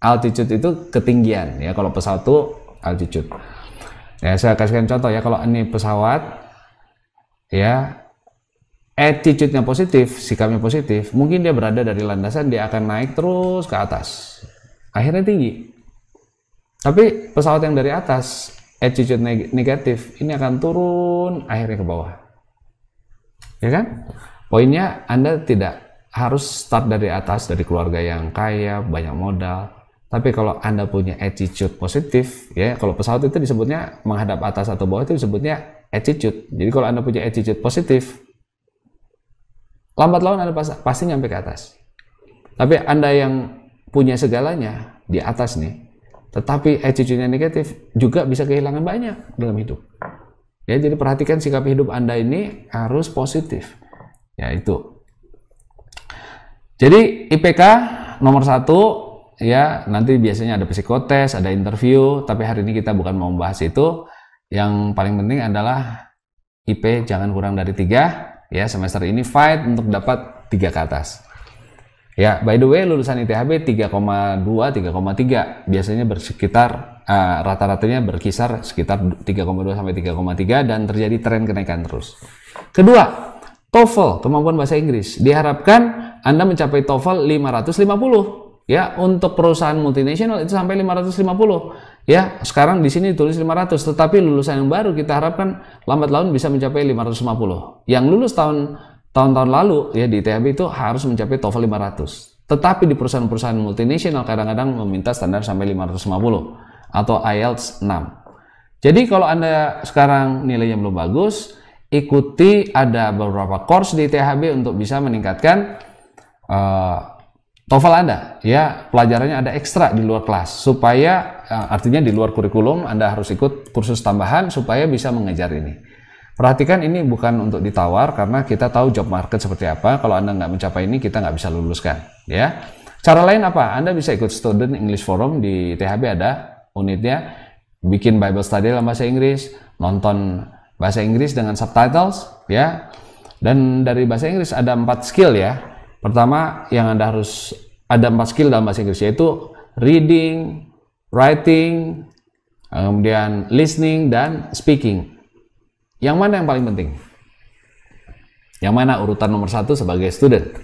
Altitude itu ketinggian ya kalau pesawat itu altitude. Ya saya kasihkan contoh ya kalau ini pesawat ya attitude-nya positif, sikapnya positif, mungkin dia berada dari landasan dia akan naik terus ke atas. Akhirnya tinggi. Tapi pesawat yang dari atas attitude neg negatif ini akan turun akhirnya ke bawah. Ya kan? Poinnya Anda tidak harus start dari atas, dari keluarga yang kaya, banyak modal. Tapi kalau Anda punya attitude positif, ya kalau pesawat itu disebutnya menghadap atas atau bawah itu disebutnya attitude. Jadi kalau Anda punya attitude positif, lambat laun Anda pasti nyampe ke atas. Tapi Anda yang punya segalanya di atas nih, tetapi attitude-nya negatif juga bisa kehilangan banyak dalam hidup. Ya, jadi perhatikan sikap hidup Anda ini harus positif. Ya itu jadi IPK nomor satu ya nanti biasanya ada psikotes, ada interview, tapi hari ini kita bukan mau membahas itu. Yang paling penting adalah IP jangan kurang dari tiga ya semester ini fight untuk dapat tiga ke atas. Ya, by the way lulusan ITHB 3,2 3,3 biasanya bersekitar uh, rata-ratanya berkisar sekitar 3,2 sampai 3,3 dan terjadi tren kenaikan terus. Kedua, TOEFL, kemampuan bahasa Inggris. Diharapkan Anda mencapai TOEFL 550. Ya, untuk perusahaan multinasional itu sampai 550. Ya, sekarang di sini ditulis 500, tetapi lulusan yang baru kita harapkan lambat laun bisa mencapai 550. Yang lulus tahun tahun-tahun lalu ya di ITB itu harus mencapai TOEFL 500. Tetapi di perusahaan-perusahaan multinasional kadang-kadang meminta standar sampai 550 atau IELTS 6. Jadi kalau Anda sekarang nilainya belum bagus, ikuti ada beberapa course di THB untuk bisa meningkatkan uh, eh, TOEFL Anda ya pelajarannya ada ekstra di luar kelas supaya uh, artinya di luar kurikulum Anda harus ikut kursus tambahan supaya bisa mengejar ini. Perhatikan ini bukan untuk ditawar karena kita tahu job market seperti apa. Kalau Anda nggak mencapai ini kita nggak bisa luluskan ya. Cara lain apa? Anda bisa ikut Student English Forum di THB ada unitnya bikin Bible study dalam bahasa Inggris, nonton bahasa Inggris dengan subtitles ya. Dan dari bahasa Inggris ada empat skill ya. Pertama yang Anda harus ada empat skill dalam bahasa Inggris yaitu reading, writing, kemudian listening dan speaking. Yang mana yang paling penting? Yang mana urutan nomor satu sebagai student?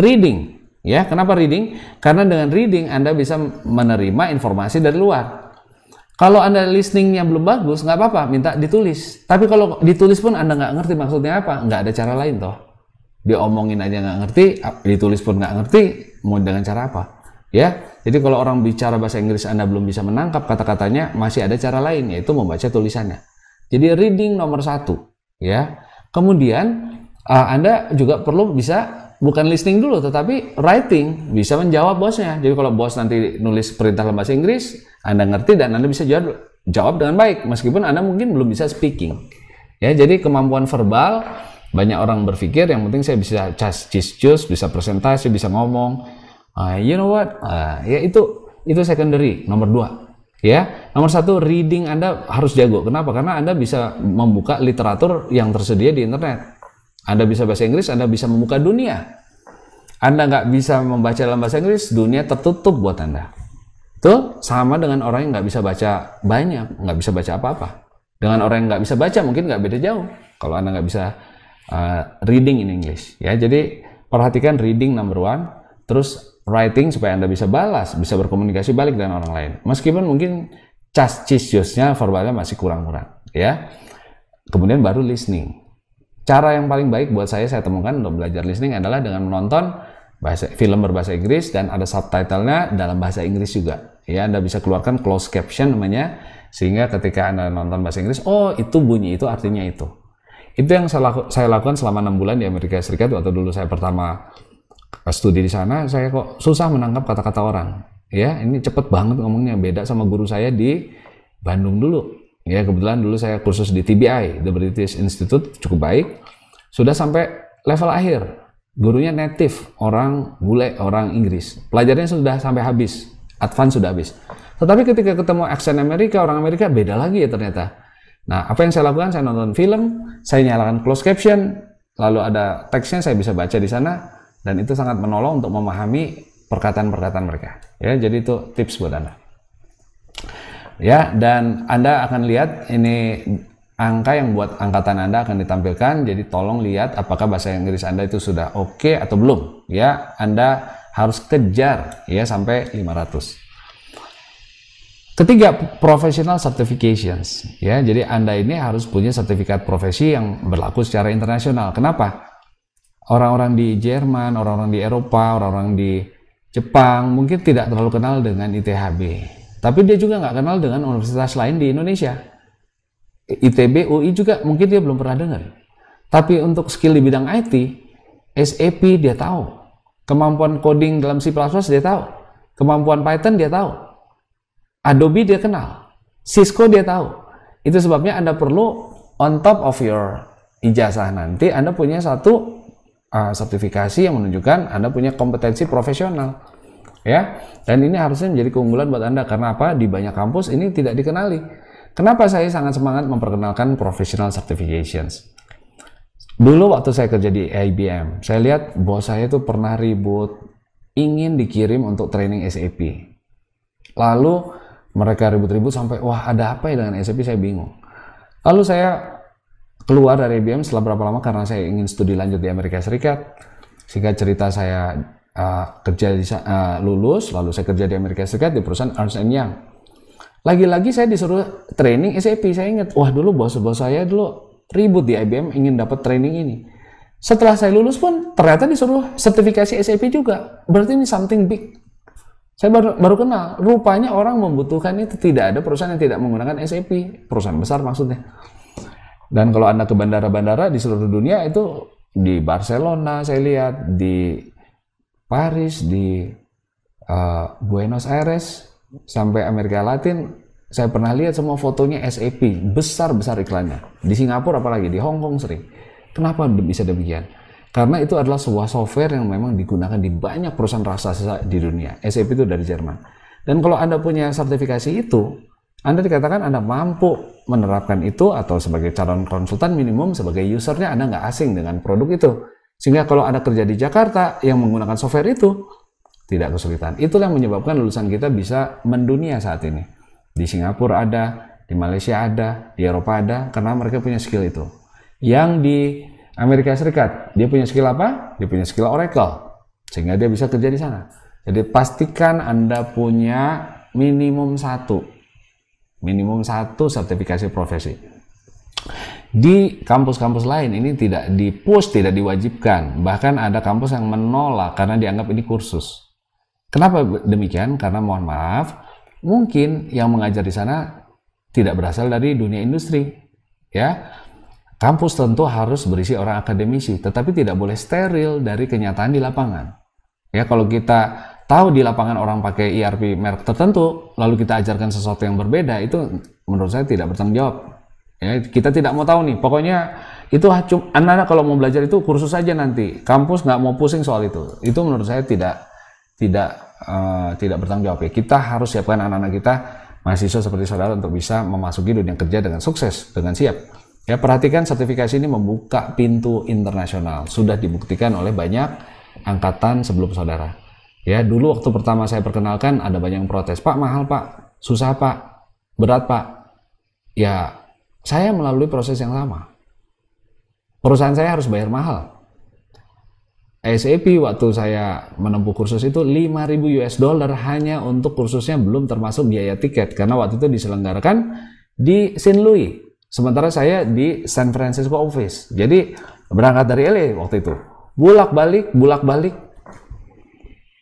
Reading. Ya, kenapa reading? Karena dengan reading Anda bisa menerima informasi dari luar. Kalau Anda listeningnya belum bagus, nggak apa-apa, minta ditulis. Tapi kalau ditulis pun Anda nggak ngerti maksudnya apa, nggak ada cara lain toh. Diomongin aja nggak ngerti, ditulis pun nggak ngerti, mau dengan cara apa. Ya, jadi kalau orang bicara bahasa Inggris Anda belum bisa menangkap kata-katanya, masih ada cara lain, yaitu membaca tulisannya. Jadi reading nomor satu, ya. Kemudian ah, Anda juga perlu bisa bukan listening dulu, tetapi writing bisa menjawab bosnya. Jadi kalau bos nanti nulis perintah dalam bahasa Inggris, Anda ngerti dan Anda bisa jawab, jawab dengan baik, meskipun Anda mungkin belum bisa speaking. Ya, jadi kemampuan verbal banyak orang berpikir yang penting saya bisa cas cus bisa presentasi, bisa ngomong. Uh, you know what? Uh, ya itu itu secondary nomor dua. Ya, nomor satu reading Anda harus jago. Kenapa? Karena Anda bisa membuka literatur yang tersedia di internet anda bisa bahasa Inggris, Anda bisa membuka dunia. Anda nggak bisa membaca dalam bahasa Inggris, dunia tertutup buat Anda. Itu sama dengan orang yang nggak bisa baca banyak, nggak bisa baca apa-apa. Dengan orang yang nggak bisa baca mungkin nggak beda jauh. Kalau Anda nggak bisa uh, reading in English. ya Jadi perhatikan reading number one, terus writing supaya Anda bisa balas, bisa berkomunikasi balik dengan orang lain. Meskipun mungkin cas verbalnya masih kurang-kurang. ya Kemudian baru listening cara yang paling baik buat saya saya temukan untuk belajar listening adalah dengan menonton bahasa film berbahasa Inggris dan ada subtitlenya dalam bahasa Inggris juga. Ya, Anda bisa keluarkan close caption namanya sehingga ketika Anda nonton bahasa Inggris, oh itu bunyi itu artinya itu. Itu yang saya, laku, saya lakukan selama enam bulan di Amerika Serikat waktu dulu saya pertama eh, studi di sana, saya kok susah menangkap kata-kata orang. Ya, ini cepet banget ngomongnya beda sama guru saya di Bandung dulu Ya, kebetulan dulu saya kursus di TBI, The British Institute, cukup baik. Sudah sampai level akhir. Gurunya native, orang bule, orang Inggris. Pelajarannya sudah sampai habis, advance sudah habis. Tetapi ketika ketemu aksen Amerika, orang Amerika beda lagi ya ternyata. Nah, apa yang saya lakukan? Saya nonton film, saya nyalakan closed caption, lalu ada teksnya saya bisa baca di sana, dan itu sangat menolong untuk memahami perkataan-perkataan mereka. Ya, jadi itu tips buat Anda ya dan Anda akan lihat ini angka yang buat angkatan Anda akan ditampilkan jadi tolong lihat apakah bahasa Inggris Anda itu sudah oke okay atau belum ya Anda harus kejar ya sampai 500 ketiga professional certifications ya jadi Anda ini harus punya sertifikat profesi yang berlaku secara internasional kenapa orang-orang di Jerman orang-orang di Eropa orang-orang di Jepang mungkin tidak terlalu kenal dengan ITHB tapi dia juga nggak kenal dengan universitas lain di Indonesia. ITB, UI juga mungkin dia belum pernah dengar. Tapi untuk skill di bidang IT, SAP dia tahu. Kemampuan coding dalam C++ dia tahu. Kemampuan Python dia tahu. Adobe dia kenal. Cisco dia tahu. Itu sebabnya Anda perlu on top of your ijazah nanti Anda punya satu uh, sertifikasi yang menunjukkan Anda punya kompetensi profesional ya dan ini harusnya menjadi keunggulan buat anda karena apa di banyak kampus ini tidak dikenali kenapa saya sangat semangat memperkenalkan professional certifications dulu waktu saya kerja di IBM saya lihat bos saya itu pernah ribut ingin dikirim untuk training SAP lalu mereka ribut-ribut sampai wah ada apa ya dengan SAP saya bingung lalu saya keluar dari IBM setelah berapa lama karena saya ingin studi lanjut di Amerika Serikat sehingga cerita saya uh, kerja di uh, lulus, lalu saya kerja di Amerika Serikat di perusahaan Ernst Young. Lagi-lagi saya disuruh training SAP. Saya ingat, wah dulu bos-bos saya dulu ribut di IBM ingin dapat training ini. Setelah saya lulus pun ternyata disuruh sertifikasi SAP juga. Berarti ini something big. Saya baru, baru kenal, rupanya orang membutuhkan itu tidak ada perusahaan yang tidak menggunakan SAP, perusahaan besar maksudnya. Dan kalau Anda ke bandara-bandara di seluruh dunia itu di Barcelona saya lihat, di Paris, di uh, Buenos Aires, sampai Amerika Latin, saya pernah lihat semua fotonya SAP, besar-besar iklannya. Di Singapura apalagi, di Hong Kong sering. Kenapa bisa demikian? Karena itu adalah sebuah software yang memang digunakan di banyak perusahaan raksasa di dunia. SAP itu dari Jerman. Dan kalau Anda punya sertifikasi itu, Anda dikatakan Anda mampu menerapkan itu atau sebagai calon konsultan minimum sebagai usernya Anda nggak asing dengan produk itu. Sehingga kalau Anda kerja di Jakarta yang menggunakan software itu, tidak kesulitan. Itulah yang menyebabkan lulusan kita bisa mendunia saat ini. Di Singapura ada, di Malaysia ada, di Eropa ada, karena mereka punya skill itu. Yang di Amerika Serikat, dia punya skill apa? Dia punya skill Oracle. Sehingga dia bisa kerja di sana. Jadi pastikan Anda punya minimum satu. Minimum satu sertifikasi profesi. Di kampus-kampus lain ini tidak dipush, tidak diwajibkan. Bahkan ada kampus yang menolak karena dianggap ini kursus. Kenapa demikian? Karena mohon maaf, mungkin yang mengajar di sana tidak berasal dari dunia industri. Ya. Kampus tentu harus berisi orang akademisi, tetapi tidak boleh steril dari kenyataan di lapangan. Ya, kalau kita tahu di lapangan orang pakai ERP merek tertentu, lalu kita ajarkan sesuatu yang berbeda, itu menurut saya tidak bertanggung jawab Ya, kita tidak mau tahu nih. Pokoknya itu anak-anak kalau mau belajar itu kursus saja nanti. Kampus nggak mau pusing soal itu. Itu menurut saya tidak tidak uh, tidak bertanggung jawab ya. Kita harus siapkan anak-anak kita mahasiswa seperti saudara untuk bisa memasuki dunia kerja dengan sukses, dengan siap. Ya, perhatikan sertifikasi ini membuka pintu internasional. Sudah dibuktikan oleh banyak angkatan sebelum saudara. Ya, dulu waktu pertama saya perkenalkan ada banyak yang protes, "Pak, mahal, Pak. Susah, Pak. Berat, Pak." Ya, saya melalui proses yang sama. Perusahaan saya harus bayar mahal. SAP waktu saya menempuh kursus itu 5000 US dollar hanya untuk kursusnya belum termasuk biaya tiket karena waktu itu diselenggarakan di St. Louis. Sementara saya di San Francisco office. Jadi berangkat dari LA waktu itu. Bulak-balik, bulak-balik.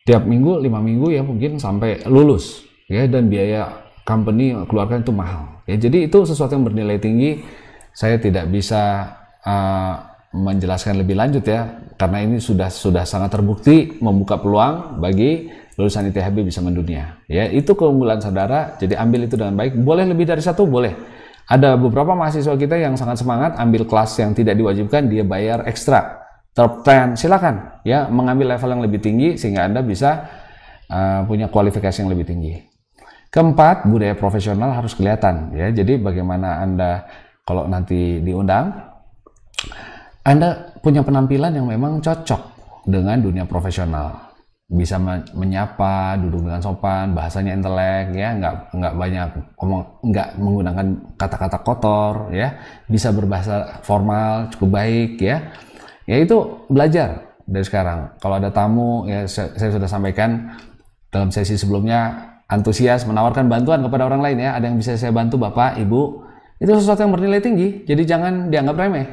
Tiap minggu, lima minggu ya mungkin sampai lulus. Ya, dan biaya company keluarkan itu mahal. Ya, jadi itu sesuatu yang bernilai tinggi. Saya tidak bisa uh, menjelaskan lebih lanjut ya, karena ini sudah sudah sangat terbukti membuka peluang bagi lulusan ITHB bisa mendunia. Ya, itu keunggulan saudara. Jadi ambil itu dengan baik. Boleh lebih dari satu, boleh. Ada beberapa mahasiswa kita yang sangat semangat ambil kelas yang tidak diwajibkan, dia bayar ekstra. Top 10, silakan ya mengambil level yang lebih tinggi sehingga Anda bisa uh, punya kualifikasi yang lebih tinggi. Keempat, budaya profesional harus kelihatan ya. Jadi bagaimana Anda kalau nanti diundang Anda punya penampilan yang memang cocok dengan dunia profesional. Bisa menyapa, duduk dengan sopan, bahasanya intelek ya, nggak nggak banyak ngomong, nggak menggunakan kata-kata kotor ya, bisa berbahasa formal cukup baik ya. Ya itu belajar dari sekarang. Kalau ada tamu ya saya sudah sampaikan dalam sesi sebelumnya antusias menawarkan bantuan kepada orang lain ya. Ada yang bisa saya bantu Bapak, Ibu. Itu sesuatu yang bernilai tinggi. Jadi jangan dianggap remeh.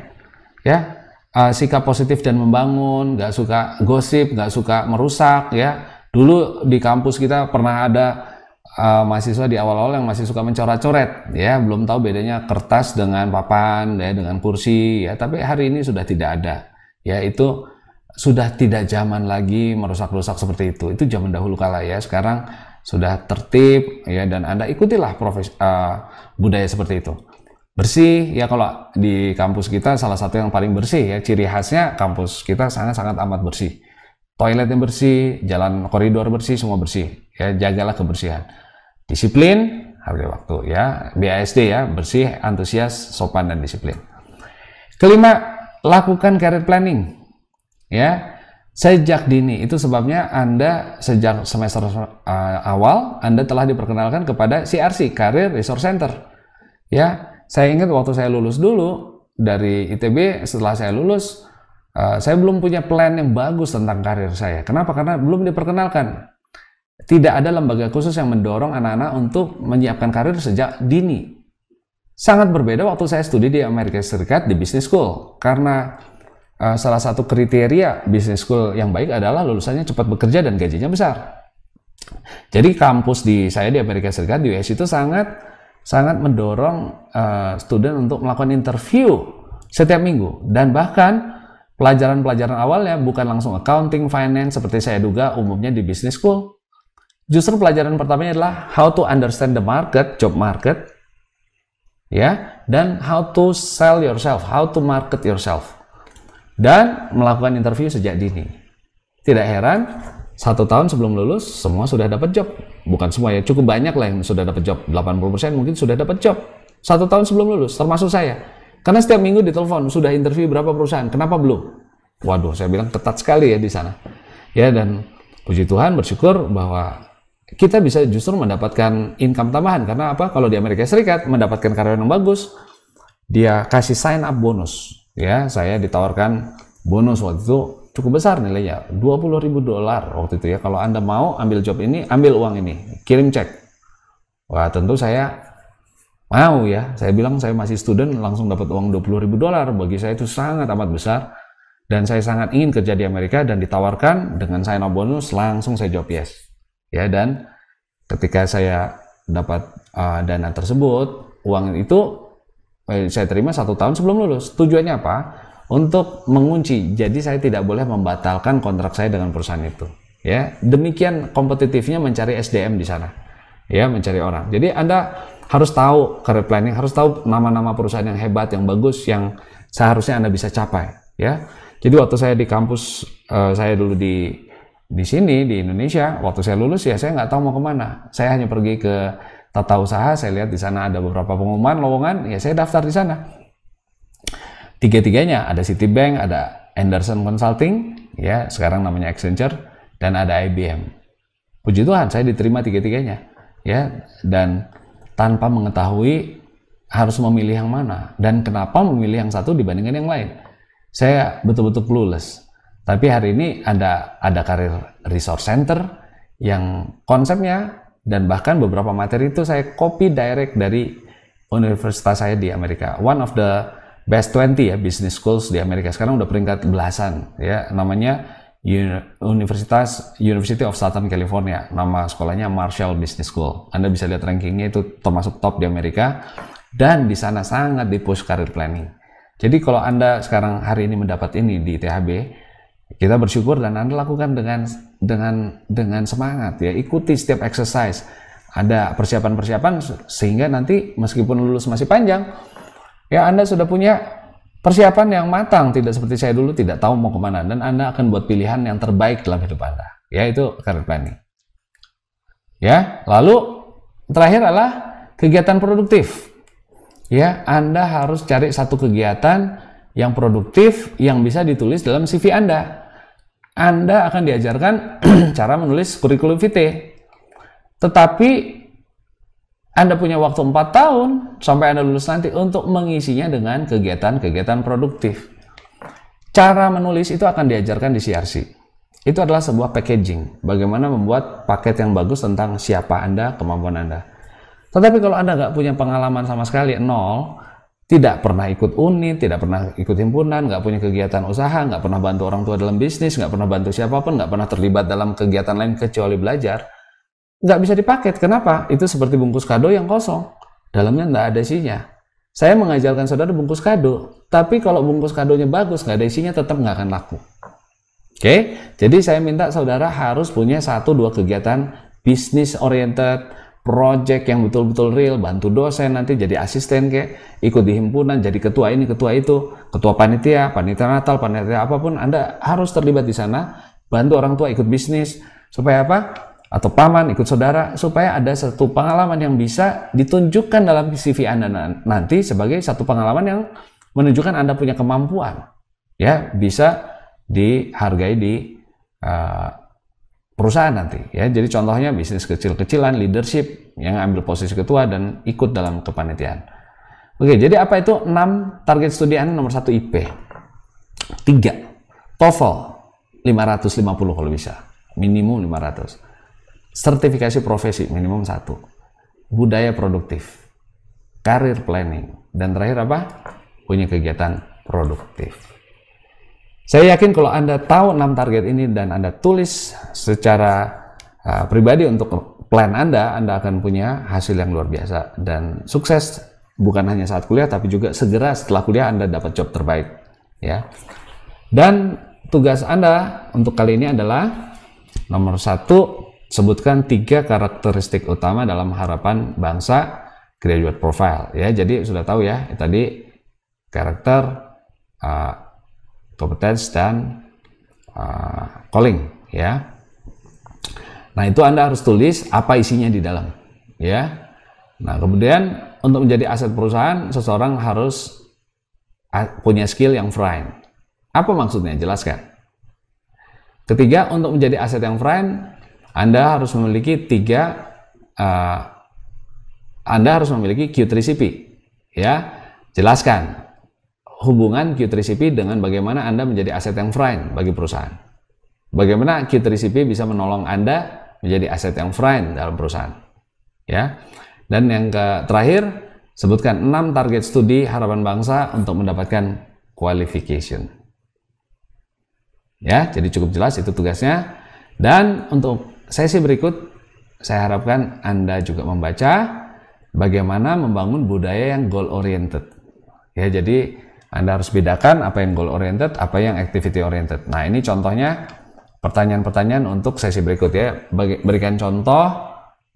Ya. Eh, sikap positif dan membangun, nggak suka gosip, nggak suka merusak ya. Dulu di kampus kita pernah ada uh, mahasiswa di awal-awal yang masih suka mencoret-coret ya, belum tahu bedanya kertas dengan papan ya, dengan kursi ya, tapi hari ini sudah tidak ada. Ya, itu sudah tidak zaman lagi merusak-rusak seperti itu. Itu zaman dahulu kala ya. Sekarang sudah tertib ya dan Anda ikutilah profes, uh, budaya seperti itu. Bersih ya kalau di kampus kita salah satu yang paling bersih ya ciri khasnya kampus kita sangat-sangat amat bersih. Toilet yang bersih, jalan koridor bersih, semua bersih. Ya jagalah kebersihan. Disiplin, harga waktu ya. BASD ya, bersih, antusias, sopan dan disiplin. Kelima, lakukan career planning. Ya, sejak dini. Itu sebabnya Anda sejak semester eh, awal Anda telah diperkenalkan kepada CRC, Career Resource Center. Ya, saya ingat waktu saya lulus dulu dari ITB setelah saya lulus eh, saya belum punya plan yang bagus tentang karir saya. Kenapa? Karena belum diperkenalkan. Tidak ada lembaga khusus yang mendorong anak-anak untuk menyiapkan karir sejak dini. Sangat berbeda waktu saya studi di Amerika Serikat di Business School karena Eh, salah satu kriteria bisnis school yang baik adalah lulusannya cepat bekerja dan gajinya besar. Jadi kampus di saya di Amerika Serikat di US itu sangat sangat mendorong uh, student untuk melakukan interview setiap minggu dan bahkan pelajaran-pelajaran awalnya bukan langsung accounting, finance seperti saya duga umumnya di business school. Justru pelajaran pertamanya adalah how to understand the market, job market, ya, dan how to sell yourself, how to market yourself dan melakukan interview sejak dini. Tidak heran, satu tahun sebelum lulus semua sudah dapat job. Bukan semua ya, cukup banyak lah yang sudah dapat job. 80% mungkin sudah dapat job. Satu tahun sebelum lulus, termasuk saya. Karena setiap minggu ditelepon, sudah interview berapa perusahaan, kenapa belum? Waduh, saya bilang ketat sekali ya di sana. Ya, dan puji Tuhan bersyukur bahwa kita bisa justru mendapatkan income tambahan. Karena apa? Kalau di Amerika Serikat, mendapatkan karyawan yang bagus, dia kasih sign up bonus ya saya ditawarkan bonus waktu itu cukup besar nilainya 20 ribu dolar waktu itu ya kalau anda mau ambil job ini ambil uang ini kirim cek wah tentu saya mau ya saya bilang saya masih student langsung dapat uang 20 ribu dolar bagi saya itu sangat amat besar dan saya sangat ingin kerja di Amerika dan ditawarkan dengan saya up bonus langsung saya jawab yes ya dan ketika saya dapat uh, dana tersebut uang itu Eh, saya terima satu tahun sebelum lulus. Tujuannya apa? Untuk mengunci. Jadi saya tidak boleh membatalkan kontrak saya dengan perusahaan itu. Ya, demikian kompetitifnya mencari SDM di sana. Ya, mencari orang. Jadi Anda harus tahu career planning, harus tahu nama-nama perusahaan yang hebat, yang bagus, yang seharusnya Anda bisa capai. Ya, jadi waktu saya di kampus uh, saya dulu di di sini di Indonesia, waktu saya lulus ya saya nggak tahu mau kemana. Saya hanya pergi ke tata usaha saya lihat di sana ada beberapa pengumuman lowongan ya saya daftar di sana tiga-tiganya ada Citibank ada Anderson Consulting ya sekarang namanya Accenture dan ada IBM puji Tuhan saya diterima tiga-tiganya ya dan tanpa mengetahui harus memilih yang mana dan kenapa memilih yang satu dibandingkan yang lain saya betul-betul clueless tapi hari ini ada ada karir resource center yang konsepnya dan bahkan beberapa materi itu saya copy direct dari universitas saya di Amerika. One of the best 20 ya business schools di Amerika sekarang udah peringkat belasan ya namanya Universitas University of Southern California. Nama sekolahnya Marshall Business School. Anda bisa lihat rankingnya itu termasuk top di Amerika dan di sana sangat di push career planning. Jadi kalau Anda sekarang hari ini mendapat ini di THB, kita bersyukur dan Anda lakukan dengan dengan dengan semangat ya ikuti setiap exercise ada persiapan-persiapan sehingga nanti meskipun lulus masih panjang ya Anda sudah punya persiapan yang matang tidak seperti saya dulu tidak tahu mau kemana dan Anda akan buat pilihan yang terbaik dalam hidup Anda ya itu career planning ya lalu terakhir adalah kegiatan produktif ya Anda harus cari satu kegiatan yang produktif yang bisa ditulis dalam CV Anda anda akan diajarkan *clears throat* cara menulis kurikulum vitae. Tetapi Anda punya waktu 4 tahun sampai Anda lulus nanti untuk mengisinya dengan kegiatan-kegiatan produktif. Cara menulis itu akan diajarkan di CRC. Itu adalah sebuah packaging, bagaimana membuat paket yang bagus tentang siapa Anda, kemampuan Anda. Tetapi kalau Anda nggak punya pengalaman sama sekali, nol, tidak pernah ikut UNI, tidak pernah ikut himpunan, nggak punya kegiatan usaha, nggak pernah bantu orang tua dalam bisnis, nggak pernah bantu siapapun, nggak pernah terlibat dalam kegiatan lain kecuali belajar, nggak bisa dipaket. Kenapa? Itu seperti bungkus kado yang kosong. Dalamnya nggak ada isinya. Saya mengajarkan saudara bungkus kado, tapi kalau bungkus kadonya bagus, nggak ada isinya, tetap nggak akan laku. Oke, jadi saya minta saudara harus punya satu dua kegiatan bisnis oriented, project yang betul-betul real, bantu dosen nanti jadi asisten kayak ikut di himpunan, jadi ketua ini, ketua itu, ketua panitia, panitia Natal, panitia apapun, Anda harus terlibat di sana, bantu orang tua ikut bisnis supaya apa? Atau paman ikut saudara supaya ada satu pengalaman yang bisa ditunjukkan dalam CV Anda nanti sebagai satu pengalaman yang menunjukkan Anda punya kemampuan. Ya, bisa dihargai di uh, perusahaan nanti ya. Jadi contohnya bisnis kecil-kecilan, leadership yang ambil posisi ketua dan ikut dalam kepanitiaan. Oke, jadi apa itu Enam target studi nomor satu IP. 3. TOEFL 550 kalau bisa. Minimum 500. Sertifikasi profesi minimum satu. Budaya produktif. Karir planning dan terakhir apa? Punya kegiatan produktif. Saya yakin kalau Anda tahu 6 target ini dan Anda tulis secara uh, pribadi untuk plan Anda, Anda akan punya hasil yang luar biasa dan sukses bukan hanya saat kuliah tapi juga segera setelah kuliah Anda dapat job terbaik, ya. Dan tugas Anda untuk kali ini adalah nomor satu sebutkan tiga karakteristik utama dalam harapan bangsa graduate profile ya jadi sudah tahu ya tadi karakter uh, competence dan uh, calling ya. Nah, itu Anda harus tulis apa isinya di dalam ya. Nah, kemudian untuk menjadi aset perusahaan seseorang harus uh, punya skill yang fine. Apa maksudnya? Jelaskan. Ketiga, untuk menjadi aset yang fine, Anda harus memiliki tiga uh, anda harus memiliki Q3CP. Ya, jelaskan hubungan Q3CP dengan bagaimana Anda menjadi aset yang friend bagi perusahaan. Bagaimana Q3CP bisa menolong Anda menjadi aset yang friend dalam perusahaan. Ya. Dan yang ke terakhir, sebutkan 6 target studi harapan bangsa untuk mendapatkan qualification. Ya, jadi cukup jelas itu tugasnya. Dan untuk sesi berikut, saya harapkan Anda juga membaca bagaimana membangun budaya yang goal oriented. Ya, jadi anda harus bedakan apa yang goal oriented, apa yang activity oriented. Nah, ini contohnya pertanyaan-pertanyaan untuk sesi berikut ya. Berikan contoh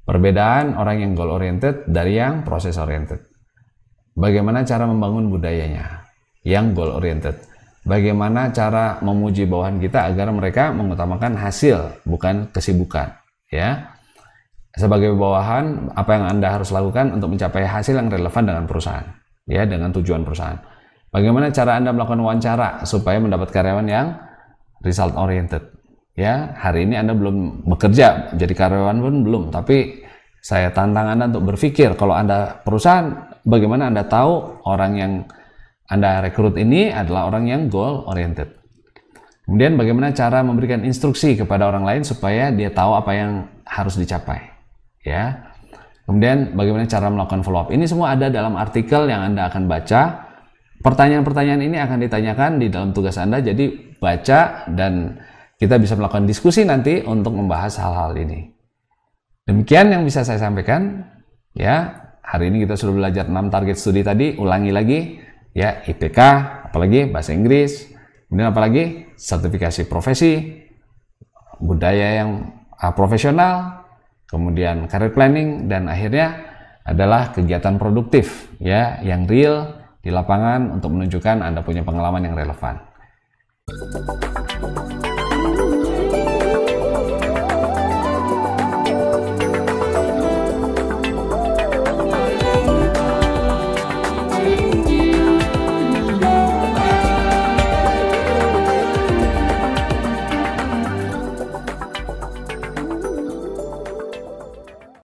perbedaan orang yang goal oriented dari yang proses oriented. Bagaimana cara membangun budayanya yang goal oriented? Bagaimana cara memuji bawahan kita agar mereka mengutamakan hasil bukan kesibukan, ya? Sebagai bawahan, apa yang Anda harus lakukan untuk mencapai hasil yang relevan dengan perusahaan, ya, dengan tujuan perusahaan Bagaimana cara Anda melakukan wawancara supaya mendapat karyawan yang result oriented? Ya, hari ini Anda belum bekerja, jadi karyawan pun belum, tapi saya tantang Anda untuk berpikir kalau Anda perusahaan bagaimana Anda tahu orang yang Anda rekrut ini adalah orang yang goal oriented. Kemudian bagaimana cara memberikan instruksi kepada orang lain supaya dia tahu apa yang harus dicapai, ya. Kemudian bagaimana cara melakukan follow up. Ini semua ada dalam artikel yang Anda akan baca Pertanyaan-pertanyaan ini akan ditanyakan di dalam tugas Anda, jadi baca dan kita bisa melakukan diskusi nanti untuk membahas hal-hal ini. Demikian yang bisa saya sampaikan. Ya, hari ini kita sudah belajar 6 target studi tadi, ulangi lagi ya IPK, apalagi bahasa Inggris, kemudian apalagi sertifikasi profesi, budaya yang ah, profesional, kemudian career planning dan akhirnya adalah kegiatan produktif ya yang real di lapangan untuk menunjukkan Anda punya pengalaman yang relevan.